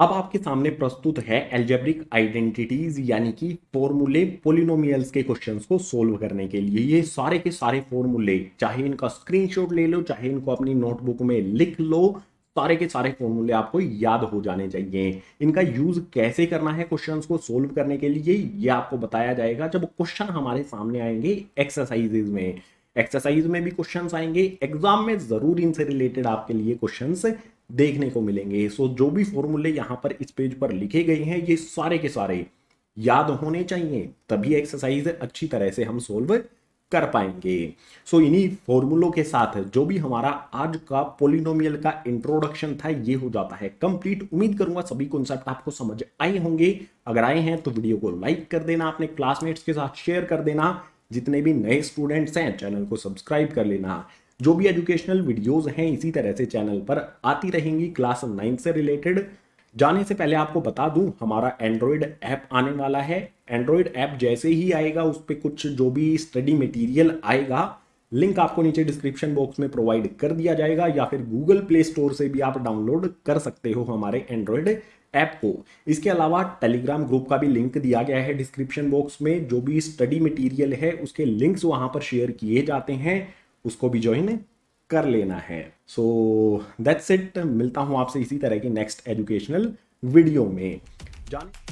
अब आपके सामने प्रस्तुत है एल्जेब्रिक आइडेंटिटीज यानी कि फॉर्मूले पोलिनोमियल्स के क्वेश्चंस को सोल्व करने के लिए ये सारे के सारे फॉर्मूले चाहे इनका स्क्रीनशॉट ले लो चाहे इनको अपनी नोटबुक में लिख लो सारे के सारे फॉर्मूले आपको याद हो जाने चाहिए इनका यूज कैसे करना है क्वेश्चंस को सोल्व करने के लिए ये आपको बताया जाएगा जब क्वेश्चन हमारे सामने आएंगे एक्सरसाइजेज में एक्सरसाइज में भी क्वेश्चंस आएंगे एग्जाम में ज़रूर इनसे रिलेटेड आपके लिए क्वेश्चंस देखने को मिलेंगे सो जो भी फॉर्मूले यहाँ पर इस पेज पर लिखे गए हैं ये सारे के सारे याद होने चाहिए तभी एक्सरसाइज अच्छी तरह से हम सोल्व कर पाएंगे सो इन्हीं फॉर्मूलों के साथ जो भी हमारा आज का पोलिनोमियल का इंट्रोडक्शन था ये हो जाता है कंप्लीट उम्मीद करूंगा सभी कॉन्सेप्ट आपको समझ आए होंगे अगर आए हैं तो वीडियो को लाइक कर देना अपने क्लासमेट्स के साथ शेयर कर देना जितने भी नए स्टूडेंट्स हैं चैनल को सब्सक्राइब कर लेना जो भी एजुकेशनल वीडियोस हैं इसी तरह से चैनल पर आती रहेंगी क्लास नाइन्थ से रिलेटेड जाने से पहले आपको बता दूं हमारा एंड्रॉयड ऐप आने वाला है एंड्रॉयड ऐप जैसे ही आएगा उस पर कुछ जो भी स्टडी मटेरियल आएगा लिंक आपको नीचे डिस्क्रिप्शन बॉक्स में प्रोवाइड कर दिया जाएगा या फिर गूगल प्ले स्टोर से भी आप डाउनलोड कर सकते हो हमारे एंड्रॉयड ऐप को इसके अलावा टेलीग्राम ग्रुप का भी लिंक दिया गया है डिस्क्रिप्शन बॉक्स में जो भी स्टडी मटेरियल है उसके लिंक्स वहां पर शेयर किए जाते हैं उसको भी ज्वाइन कर लेना है सो दैट्स इट मिलता हूं आपसे इसी तरह के नेक्स्ट एजुकेशनल वीडियो में जान